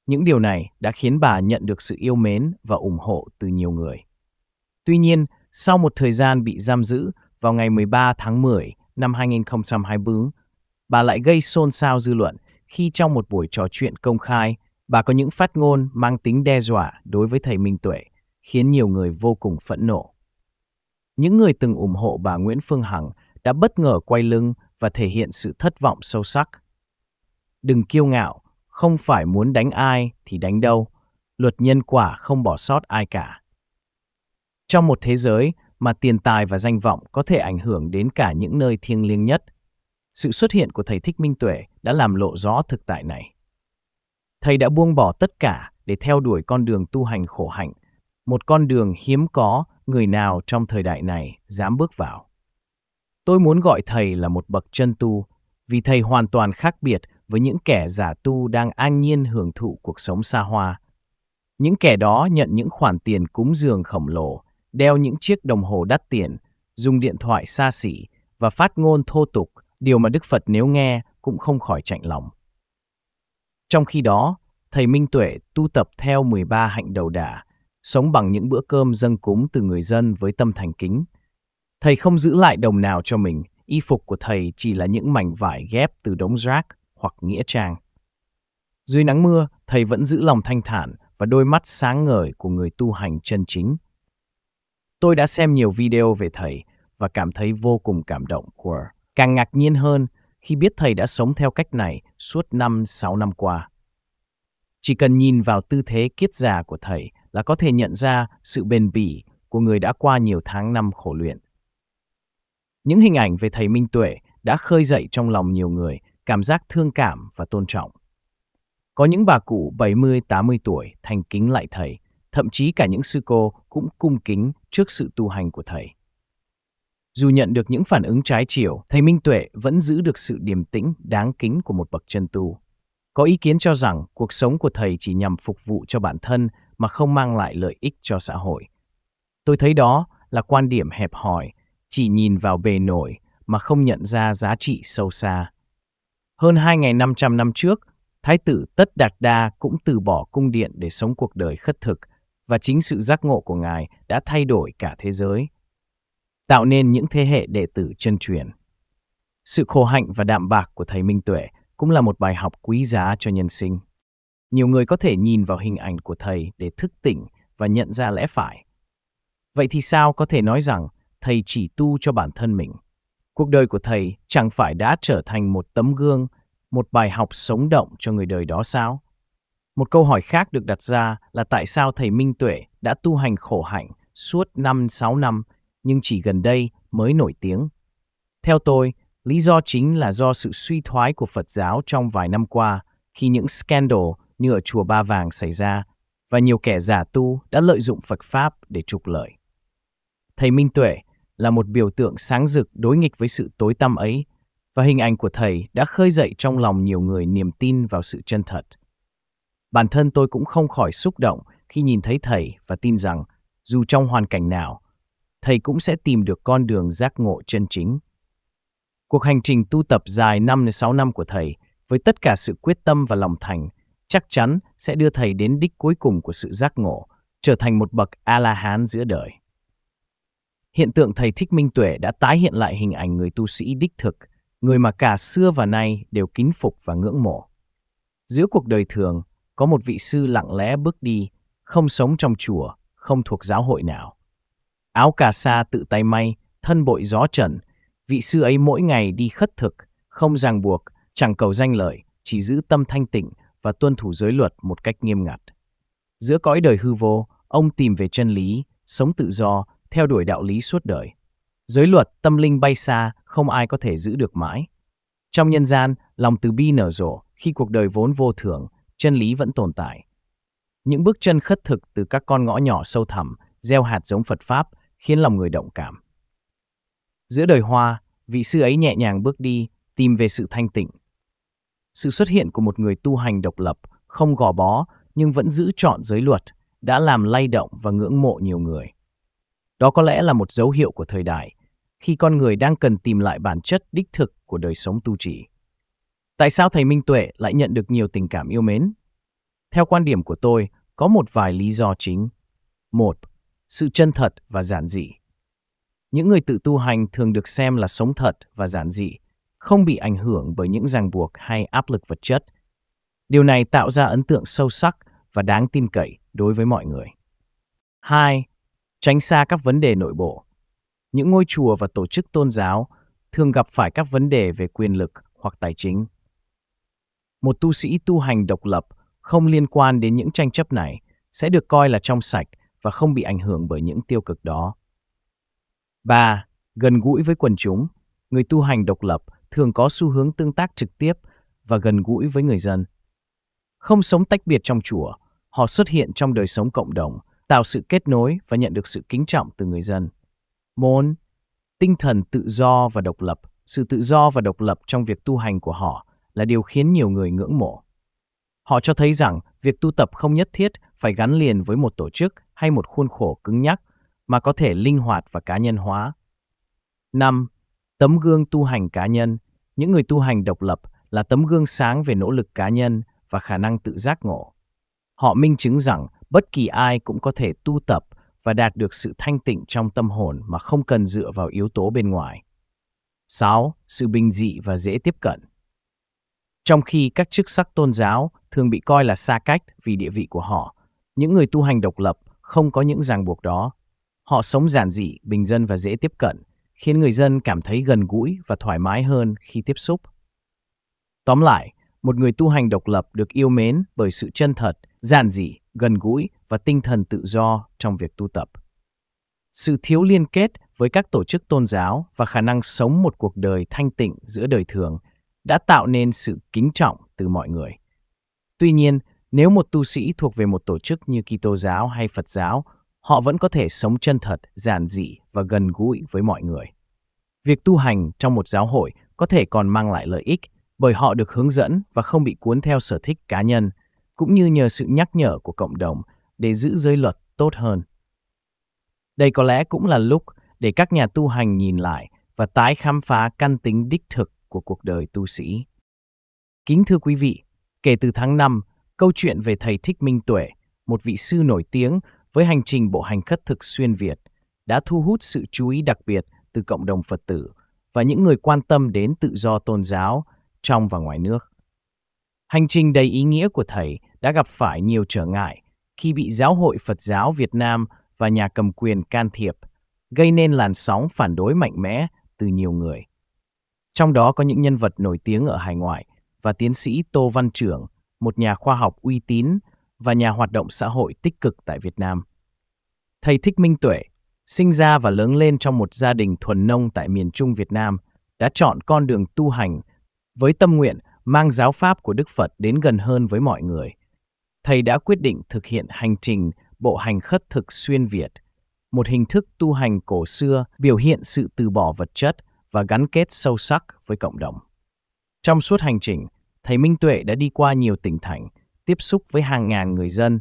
Speaker 1: Những điều này đã khiến bà nhận được sự yêu mến và ủng hộ từ nhiều người. Tuy nhiên, sau một thời gian bị giam giữ vào ngày 13 tháng 10 năm 2024, bà lại gây xôn xao dư luận khi trong một buổi trò chuyện công khai Bà có những phát ngôn mang tính đe dọa đối với thầy Minh Tuệ, khiến nhiều người vô cùng phẫn nộ. Những người từng ủng hộ bà Nguyễn Phương Hằng đã bất ngờ quay lưng và thể hiện sự thất vọng sâu sắc. Đừng kiêu ngạo, không phải muốn đánh ai thì đánh đâu, luật nhân quả không bỏ sót ai cả. Trong một thế giới mà tiền tài và danh vọng có thể ảnh hưởng đến cả những nơi thiêng liêng nhất, sự xuất hiện của thầy Thích Minh Tuệ đã làm lộ rõ thực tại này. Thầy đã buông bỏ tất cả để theo đuổi con đường tu hành khổ hạnh, một con đường hiếm có người nào trong thời đại này dám bước vào. Tôi muốn gọi thầy là một bậc chân tu, vì thầy hoàn toàn khác biệt với những kẻ giả tu đang an nhiên hưởng thụ cuộc sống xa hoa. Những kẻ đó nhận những khoản tiền cúng dường khổng lồ, đeo những chiếc đồng hồ đắt tiền, dùng điện thoại xa xỉ và phát ngôn thô tục, điều mà Đức Phật nếu nghe cũng không khỏi chạnh lòng. Trong khi đó, thầy Minh Tuệ tu tập theo 13 hạnh đầu đà, sống bằng những bữa cơm dâng cúng từ người dân với tâm thành kính. Thầy không giữ lại đồng nào cho mình, y phục của thầy chỉ là những mảnh vải ghép từ đống rác hoặc nghĩa trang. Dưới nắng mưa, thầy vẫn giữ lòng thanh thản và đôi mắt sáng ngời của người tu hành chân chính. Tôi đã xem nhiều video về thầy và cảm thấy vô cùng cảm động của càng ngạc nhiên hơn khi biết thầy đã sống theo cách này suốt 5-6 năm qua. Chỉ cần nhìn vào tư thế kiết già của thầy là có thể nhận ra sự bền bỉ của người đã qua nhiều tháng năm khổ luyện. Những hình ảnh về thầy Minh Tuệ đã khơi dậy trong lòng nhiều người cảm giác thương cảm và tôn trọng. Có những bà cụ 70-80 tuổi thành kính lại thầy, thậm chí cả những sư cô cũng cung kính trước sự tu hành của thầy. Dù nhận được những phản ứng trái chiều, thầy Minh Tuệ vẫn giữ được sự điềm tĩnh, đáng kính của một bậc chân tu. Có ý kiến cho rằng cuộc sống của thầy chỉ nhằm phục vụ cho bản thân mà không mang lại lợi ích cho xã hội. Tôi thấy đó là quan điểm hẹp hòi, chỉ nhìn vào bề nổi mà không nhận ra giá trị sâu xa. Hơn 2.500 năm trước, Thái tử Tất Đạt Đa cũng từ bỏ cung điện để sống cuộc đời khất thực, và chính sự giác ngộ của Ngài đã thay đổi cả thế giới tạo nên những thế hệ đệ tử chân truyền. Sự khổ hạnh và đạm bạc của thầy Minh Tuệ cũng là một bài học quý giá cho nhân sinh. Nhiều người có thể nhìn vào hình ảnh của thầy để thức tỉnh và nhận ra lẽ phải. Vậy thì sao có thể nói rằng thầy chỉ tu cho bản thân mình? Cuộc đời của thầy chẳng phải đã trở thành một tấm gương, một bài học sống động cho người đời đó sao? Một câu hỏi khác được đặt ra là tại sao thầy Minh Tuệ đã tu hành khổ hạnh suốt 5-6 năm nhưng chỉ gần đây mới nổi tiếng. Theo tôi, lý do chính là do sự suy thoái của Phật giáo trong vài năm qua khi những scandal như ở chùa Ba Vàng xảy ra và nhiều kẻ giả tu đã lợi dụng Phật Pháp để trục lợi. Thầy Minh Tuệ là một biểu tượng sáng rực đối nghịch với sự tối tăm ấy và hình ảnh của thầy đã khơi dậy trong lòng nhiều người niềm tin vào sự chân thật. Bản thân tôi cũng không khỏi xúc động khi nhìn thấy thầy và tin rằng dù trong hoàn cảnh nào, thầy cũng sẽ tìm được con đường giác ngộ chân chính. Cuộc hành trình tu tập dài 5-6 năm của thầy, với tất cả sự quyết tâm và lòng thành, chắc chắn sẽ đưa thầy đến đích cuối cùng của sự giác ngộ, trở thành một bậc A-la-hán giữa đời. Hiện tượng thầy Thích Minh Tuệ đã tái hiện lại hình ảnh người tu sĩ đích thực, người mà cả xưa và nay đều kính phục và ngưỡng mộ. Giữa cuộc đời thường, có một vị sư lặng lẽ bước đi, không sống trong chùa, không thuộc giáo hội nào áo cà sa tự tay may, thân bội gió trần. Vị sư ấy mỗi ngày đi khất thực, không ràng buộc, chẳng cầu danh lợi, chỉ giữ tâm thanh tịnh và tuân thủ giới luật một cách nghiêm ngặt. Giữa cõi đời hư vô, ông tìm về chân lý, sống tự do, theo đuổi đạo lý suốt đời. Giới luật, tâm linh bay xa, không ai có thể giữ được mãi. Trong nhân gian, lòng từ bi nở rộ, khi cuộc đời vốn vô thường, chân lý vẫn tồn tại. Những bước chân khất thực từ các con ngõ nhỏ sâu thẳm, gieo hạt giống Phật Pháp, khiến lòng người động cảm. Giữa đời hoa, vị sư ấy nhẹ nhàng bước đi, tìm về sự thanh tịnh. Sự xuất hiện của một người tu hành độc lập, không gò bó nhưng vẫn giữ trọn giới luật, đã làm lay động và ngưỡng mộ nhiều người. Đó có lẽ là một dấu hiệu của thời đại, khi con người đang cần tìm lại bản chất đích thực của đời sống tu trì. Tại sao thầy Minh Tuệ lại nhận được nhiều tình cảm yêu mến? Theo quan điểm của tôi, có một vài lý do chính. Một, sự chân thật và giản dị. Những người tự tu hành thường được xem là sống thật và giản dị, không bị ảnh hưởng bởi những ràng buộc hay áp lực vật chất. Điều này tạo ra ấn tượng sâu sắc và đáng tin cậy đối với mọi người. 2. Tránh xa các vấn đề nội bộ. Những ngôi chùa và tổ chức tôn giáo thường gặp phải các vấn đề về quyền lực hoặc tài chính. Một tu sĩ tu hành độc lập không liên quan đến những tranh chấp này sẽ được coi là trong sạch và không bị ảnh hưởng bởi những tiêu cực đó. 3. Gần gũi với quần chúng. Người tu hành độc lập thường có xu hướng tương tác trực tiếp và gần gũi với người dân. Không sống tách biệt trong chùa, họ xuất hiện trong đời sống cộng đồng, tạo sự kết nối và nhận được sự kính trọng từ người dân. 4. Tinh thần tự do và độc lập. Sự tự do và độc lập trong việc tu hành của họ là điều khiến nhiều người ngưỡng mộ. Họ cho thấy rằng việc tu tập không nhất thiết phải gắn liền với một tổ chức hay một khuôn khổ cứng nhắc mà có thể linh hoạt và cá nhân hóa. 5. Tấm gương tu hành cá nhân. Những người tu hành độc lập là tấm gương sáng về nỗ lực cá nhân và khả năng tự giác ngộ. Họ minh chứng rằng bất kỳ ai cũng có thể tu tập và đạt được sự thanh tịnh trong tâm hồn mà không cần dựa vào yếu tố bên ngoài. 6. Sự bình dị và dễ tiếp cận. Trong khi các chức sắc tôn giáo thường bị coi là xa cách vì địa vị của họ, những người tu hành độc lập không có những ràng buộc đó. Họ sống giản dị, bình dân và dễ tiếp cận, khiến người dân cảm thấy gần gũi và thoải mái hơn khi tiếp xúc. Tóm lại, một người tu hành độc lập được yêu mến bởi sự chân thật, giản dị, gần gũi và tinh thần tự do trong việc tu tập. Sự thiếu liên kết với các tổ chức tôn giáo và khả năng sống một cuộc đời thanh tịnh giữa đời thường đã tạo nên sự kính trọng từ mọi người. Tuy nhiên, nếu một tu sĩ thuộc về một tổ chức như Kitô giáo hay Phật giáo, họ vẫn có thể sống chân thật, giản dị và gần gũi với mọi người. Việc tu hành trong một giáo hội có thể còn mang lại lợi ích bởi họ được hướng dẫn và không bị cuốn theo sở thích cá nhân, cũng như nhờ sự nhắc nhở của cộng đồng để giữ giới luật tốt hơn. Đây có lẽ cũng là lúc để các nhà tu hành nhìn lại và tái khám phá căn tính đích thực của cuộc đời tu sĩ. Kính thưa quý vị, kể từ tháng 5, câu chuyện về thầy Thích Minh Tuệ, một vị sư nổi tiếng với hành trình bộ hành khất thực xuyên Việt, đã thu hút sự chú ý đặc biệt từ cộng đồng Phật tử và những người quan tâm đến tự do tôn giáo trong và ngoài nước. Hành trình đầy ý nghĩa của thầy đã gặp phải nhiều trở ngại khi bị Giáo hội Phật giáo Việt Nam và nhà cầm quyền can thiệp, gây nên làn sóng phản đối mạnh mẽ từ nhiều người. Trong đó có những nhân vật nổi tiếng ở hải ngoại và tiến sĩ Tô Văn Trưởng, một nhà khoa học uy tín và nhà hoạt động xã hội tích cực tại Việt Nam. Thầy Thích Minh Tuệ, sinh ra và lớn lên trong một gia đình thuần nông tại miền Trung Việt Nam, đã chọn con đường tu hành với tâm nguyện mang giáo pháp của Đức Phật đến gần hơn với mọi người. Thầy đã quyết định thực hiện hành trình bộ hành khất thực xuyên Việt, một hình thức tu hành cổ xưa biểu hiện sự từ bỏ vật chất – và gắn kết sâu sắc với cộng đồng. Trong suốt hành trình, thầy Minh Tuệ đã đi qua nhiều tỉnh thành, tiếp xúc với hàng ngàn người dân,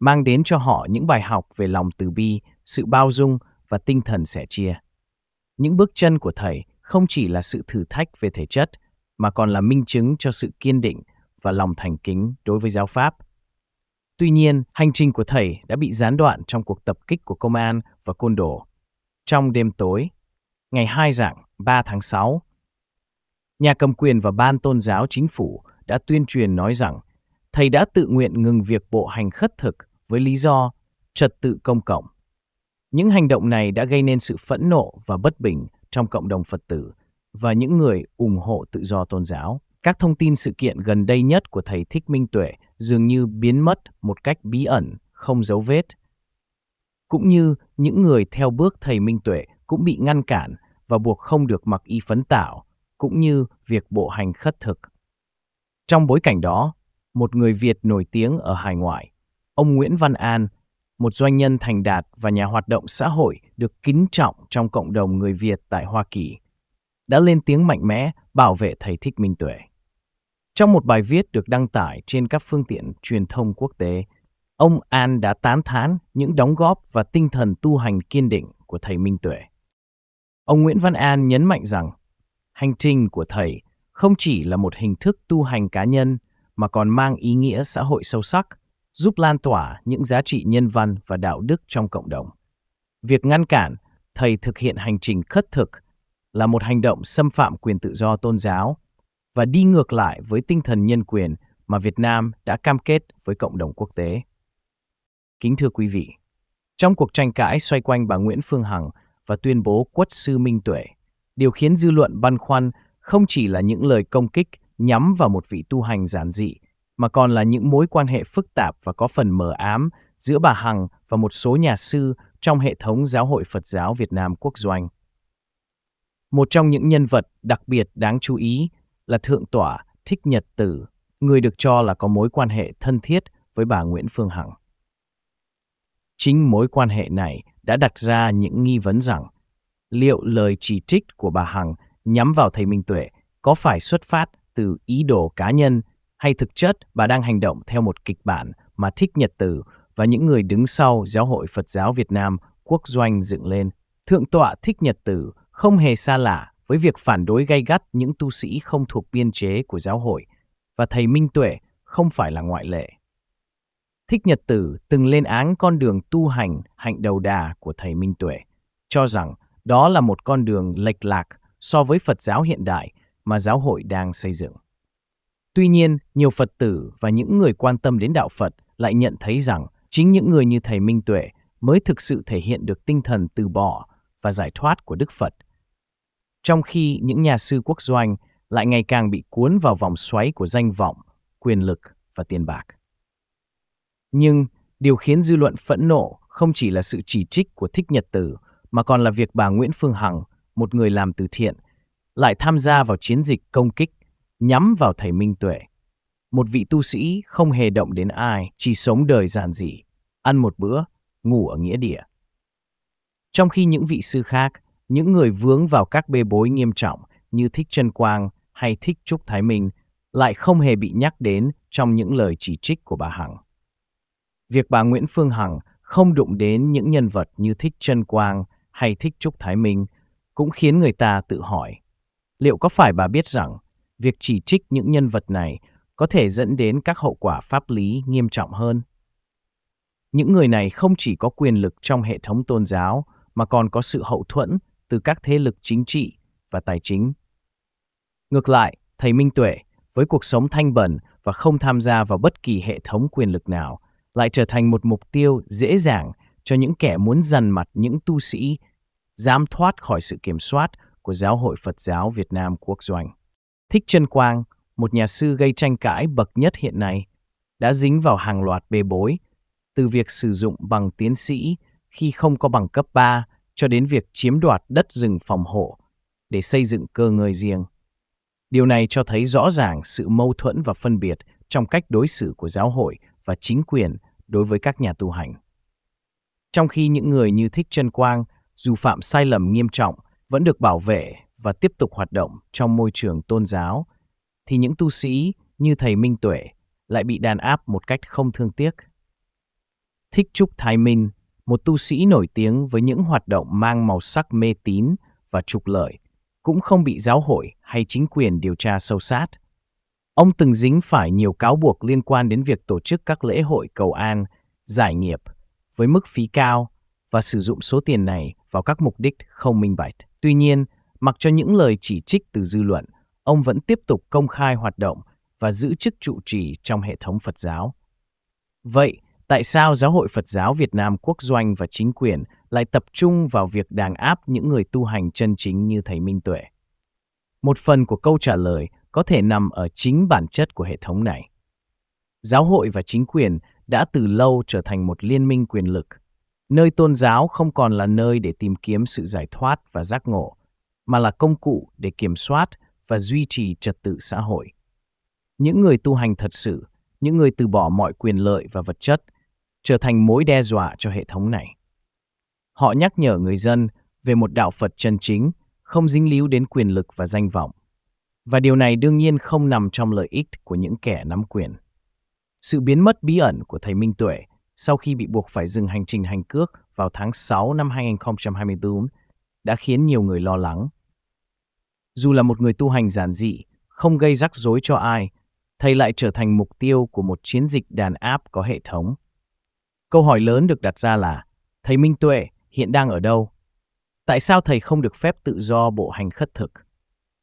Speaker 1: mang đến cho họ những bài học về lòng từ bi, sự bao dung và tinh thần sẻ chia. Những bước chân của thầy không chỉ là sự thử thách về thể chất, mà còn là minh chứng cho sự kiên định và lòng thành kính đối với giáo pháp. Tuy nhiên, hành trình của thầy đã bị gián đoạn trong cuộc tập kích của công an và côn đồ. Trong đêm tối, ngày 2 dạng 3 tháng 6. Nhà cầm quyền và ban tôn giáo chính phủ đã tuyên truyền nói rằng thầy đã tự nguyện ngừng việc bộ hành khất thực với lý do trật tự công cộng. Những hành động này đã gây nên sự phẫn nộ và bất bình trong cộng đồng Phật tử và những người ủng hộ tự do tôn giáo. Các thông tin sự kiện gần đây nhất của thầy Thích Minh Tuệ dường như biến mất một cách bí ẩn, không dấu vết. Cũng như những người theo bước thầy Minh Tuệ cũng bị ngăn cản và buộc không được mặc y phấn tảo, cũng như việc bộ hành khất thực. Trong bối cảnh đó, một người Việt nổi tiếng ở hải ngoại, ông Nguyễn Văn An, một doanh nhân thành đạt và nhà hoạt động xã hội được kính trọng trong cộng đồng người Việt tại Hoa Kỳ, đã lên tiếng mạnh mẽ bảo vệ thầy Thích Minh Tuệ. Trong một bài viết được đăng tải trên các phương tiện truyền thông quốc tế, ông An đã tán thán những đóng góp và tinh thần tu hành kiên định của thầy Minh Tuệ. Ông Nguyễn Văn An nhấn mạnh rằng hành trình của thầy không chỉ là một hình thức tu hành cá nhân mà còn mang ý nghĩa xã hội sâu sắc, giúp lan tỏa những giá trị nhân văn và đạo đức trong cộng đồng. Việc ngăn cản thầy thực hiện hành trình khất thực là một hành động xâm phạm quyền tự do tôn giáo và đi ngược lại với tinh thần nhân quyền mà Việt Nam đã cam kết với cộng đồng quốc tế. Kính thưa quý vị, trong cuộc tranh cãi xoay quanh bà Nguyễn Phương Hằng và tuyên bố quất sư Minh Tuệ. Điều khiến dư luận băn khoăn không chỉ là những lời công kích nhắm vào một vị tu hành giản dị, mà còn là những mối quan hệ phức tạp và có phần mờ ám giữa bà Hằng và một số nhà sư trong hệ thống Giáo hội Phật giáo Việt Nam quốc doanh. Một trong những nhân vật đặc biệt đáng chú ý là Thượng tọa Thích Nhật Tử, người được cho là có mối quan hệ thân thiết với bà Nguyễn Phương Hằng. Chính mối quan hệ này đã đặt ra những nghi vấn rằng liệu lời chỉ trích của bà Hằng nhắm vào thầy Minh Tuệ có phải xuất phát từ ý đồ cá nhân hay thực chất bà đang hành động theo một kịch bản mà Thích Nhật Từ và những người đứng sau Giáo hội Phật giáo Việt Nam quốc doanh dựng lên. Thượng tọa Thích Nhật Từ không hề xa lạ với việc phản đối gay gắt những tu sĩ không thuộc biên chế của giáo hội và thầy Minh Tuệ không phải là ngoại lệ. Thích Nhật Tử từng lên án con đường tu hành hạnh đầu đà của thầy Minh Tuệ, cho rằng đó là một con đường lệch lạc so với Phật giáo hiện đại mà giáo hội đang xây dựng. Tuy nhiên, nhiều Phật tử và những người quan tâm đến đạo Phật lại nhận thấy rằng chính những người như thầy Minh Tuệ mới thực sự thể hiện được tinh thần từ bỏ và giải thoát của Đức Phật. Trong khi những nhà sư quốc doanh lại ngày càng bị cuốn vào vòng xoáy của danh vọng, quyền lực và tiền bạc. Nhưng điều khiến dư luận phẫn nộ không chỉ là sự chỉ trích của Thích Nhật Tử, mà còn là việc bà Nguyễn Phương Hằng, một người làm từ thiện, lại tham gia vào chiến dịch công kích nhắm vào thầy Minh Tuệ. Một vị tu sĩ không hề động đến ai, chỉ sống đời giản dị, ăn một bữa, ngủ ở nghĩa địa. Trong khi những vị sư khác, những người vướng vào các bê bối nghiêm trọng như Thích Trân Quang hay Thích Trúc Thái Minh lại không hề bị nhắc đến trong những lời chỉ trích của bà Hằng việc bà Nguyễn Phương Hằng không đụng đến những nhân vật như Thích Trân Quang hay Thích Trúc Thái Minh cũng khiến người ta tự hỏi, liệu có phải bà biết rằng việc chỉ trích những nhân vật này có thể dẫn đến các hậu quả pháp lý nghiêm trọng hơn? Những người này không chỉ có quyền lực trong hệ thống tôn giáo mà còn có sự hậu thuẫn từ các thế lực chính trị và tài chính. Ngược lại, thầy Minh Tuệ với cuộc sống thanh bẩn và không tham gia vào bất kỳ hệ thống quyền lực nào lại trở thành một mục tiêu dễ dàng cho những kẻ muốn dằn mặt những tu sĩ dám thoát khỏi sự kiểm soát của Giáo hội Phật giáo Việt Nam quốc doanh. Thích Trân Quang, một nhà sư gây tranh cãi bậc nhất hiện nay, đã dính vào hàng loạt bê bối, từ việc sử dụng bằng tiến sĩ khi không có bằng cấp 3 cho đến việc chiếm đoạt đất rừng phòng hộ để xây dựng cơ ngơi riêng. Điều này cho thấy rõ ràng sự mâu thuẫn và phân biệt trong cách đối xử của giáo hội và chính quyền đối với các nhà tu hành. Trong khi những người như Thích Trân Quang, dù phạm sai lầm nghiêm trọng, vẫn được bảo vệ và tiếp tục hoạt động trong môi trường tôn giáo, thì những tu sĩ như Thầy Minh Tuệ lại bị đàn áp một cách không thương tiếc. Thích Trúc Thái Minh, một tu sĩ nổi tiếng với những hoạt động mang màu sắc mê tín và trục lợi, cũng không bị giáo hội hay chính quyền điều tra sâu sát – Ông từng dính phải nhiều cáo buộc liên quan đến việc tổ chức các lễ hội cầu an, giải nghiệp với mức phí cao và sử dụng số tiền này vào các mục đích không minh bạch. Tuy nhiên, mặc cho những lời chỉ trích từ dư luận, ông vẫn tiếp tục công khai hoạt động và giữ chức trụ trì trong hệ thống Phật giáo. Vậy, tại sao Giáo hội Phật giáo Việt Nam quốc doanh và chính quyền lại tập trung vào việc đàn áp những người tu hành chân chính như Thầy Minh Tuệ? Một phần của câu trả lời có thể nằm ở chính bản chất của hệ thống này. Giáo hội và chính quyền đã từ lâu trở thành một liên minh quyền lực, nơi tôn giáo không còn là nơi để tìm kiếm sự giải thoát và giác ngộ, mà là công cụ để kiểm soát và duy trì trật tự xã hội. Những người tu hành thật sự, những người từ bỏ mọi quyền lợi và vật chất, trở thành mối đe dọa cho hệ thống này. Họ nhắc nhở người dân về một đạo Phật chân chính, không dính líu đến quyền lực và danh vọng. Và điều này đương nhiên không nằm trong lợi ích của những kẻ nắm quyền. Sự biến mất bí ẩn của thầy Minh Tuệ sau khi bị buộc phải dừng hành trình hành cước vào tháng 6 năm 2024 đã khiến nhiều người lo lắng. Dù là một người tu hành giản dị, không gây rắc rối cho ai, thầy lại trở thành mục tiêu của một chiến dịch đàn áp có hệ thống. Câu hỏi lớn được đặt ra là, thầy Minh Tuệ hiện đang ở đâu? Tại sao thầy không được phép tự do bộ hành khất thực?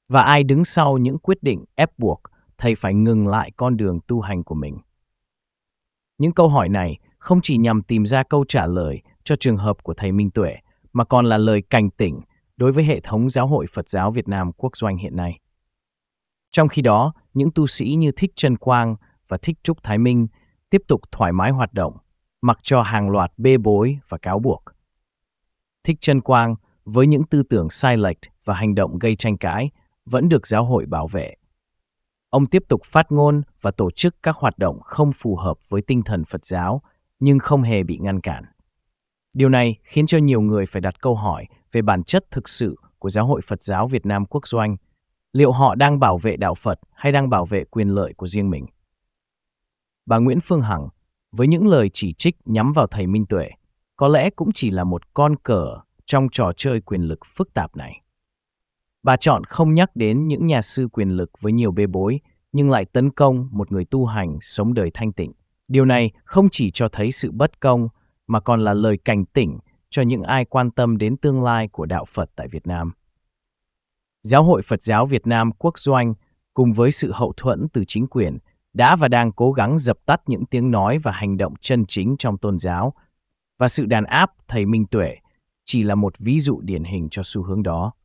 Speaker 1: và ai đứng sau những quyết định ép buộc thầy phải ngừng lại con đường tu hành của mình. Những câu hỏi này không chỉ nhằm tìm ra câu trả lời cho trường hợp của thầy Minh Tuệ, mà còn là lời cảnh tỉnh đối với hệ thống giáo hội Phật giáo Việt Nam quốc doanh hiện nay. Trong khi đó, những tu sĩ như Thích Trân Quang và Thích Trúc Thái Minh tiếp tục thoải mái hoạt động, mặc cho hàng loạt bê bối và cáo buộc. Thích Trân Quang với những tư tưởng sai lệch và hành động gây tranh cãi vẫn được giáo hội bảo vệ. Ông tiếp tục phát ngôn và tổ chức các hoạt động không phù hợp với tinh thần Phật giáo, nhưng không hề bị ngăn cản. Điều này khiến cho nhiều người phải đặt câu hỏi về bản chất thực sự của Giáo hội Phật giáo Việt Nam quốc doanh, liệu họ đang bảo vệ đạo Phật hay đang bảo vệ quyền lợi của riêng mình. Bà Nguyễn Phương Hằng, với những lời chỉ trích nhắm vào thầy Minh Tuệ, có lẽ cũng chỉ là một con cờ trong trò chơi quyền lực phức tạp này. Bà chọn không nhắc đến những nhà sư quyền lực với nhiều bê bối, nhưng lại tấn công một người tu hành sống đời thanh tịnh. Điều này không chỉ cho thấy sự bất công, mà còn là lời cảnh tỉnh cho những ai quan tâm đến tương lai của đạo Phật tại Việt Nam. Giáo hội Phật giáo Việt Nam quốc doanh cùng với sự hậu thuẫn từ chính quyền đã và đang cố gắng dập tắt những tiếng nói và hành động chân chính trong tôn giáo và sự đàn áp thầy Minh Tuệ chỉ là một ví dụ điển hình cho xu hướng đó.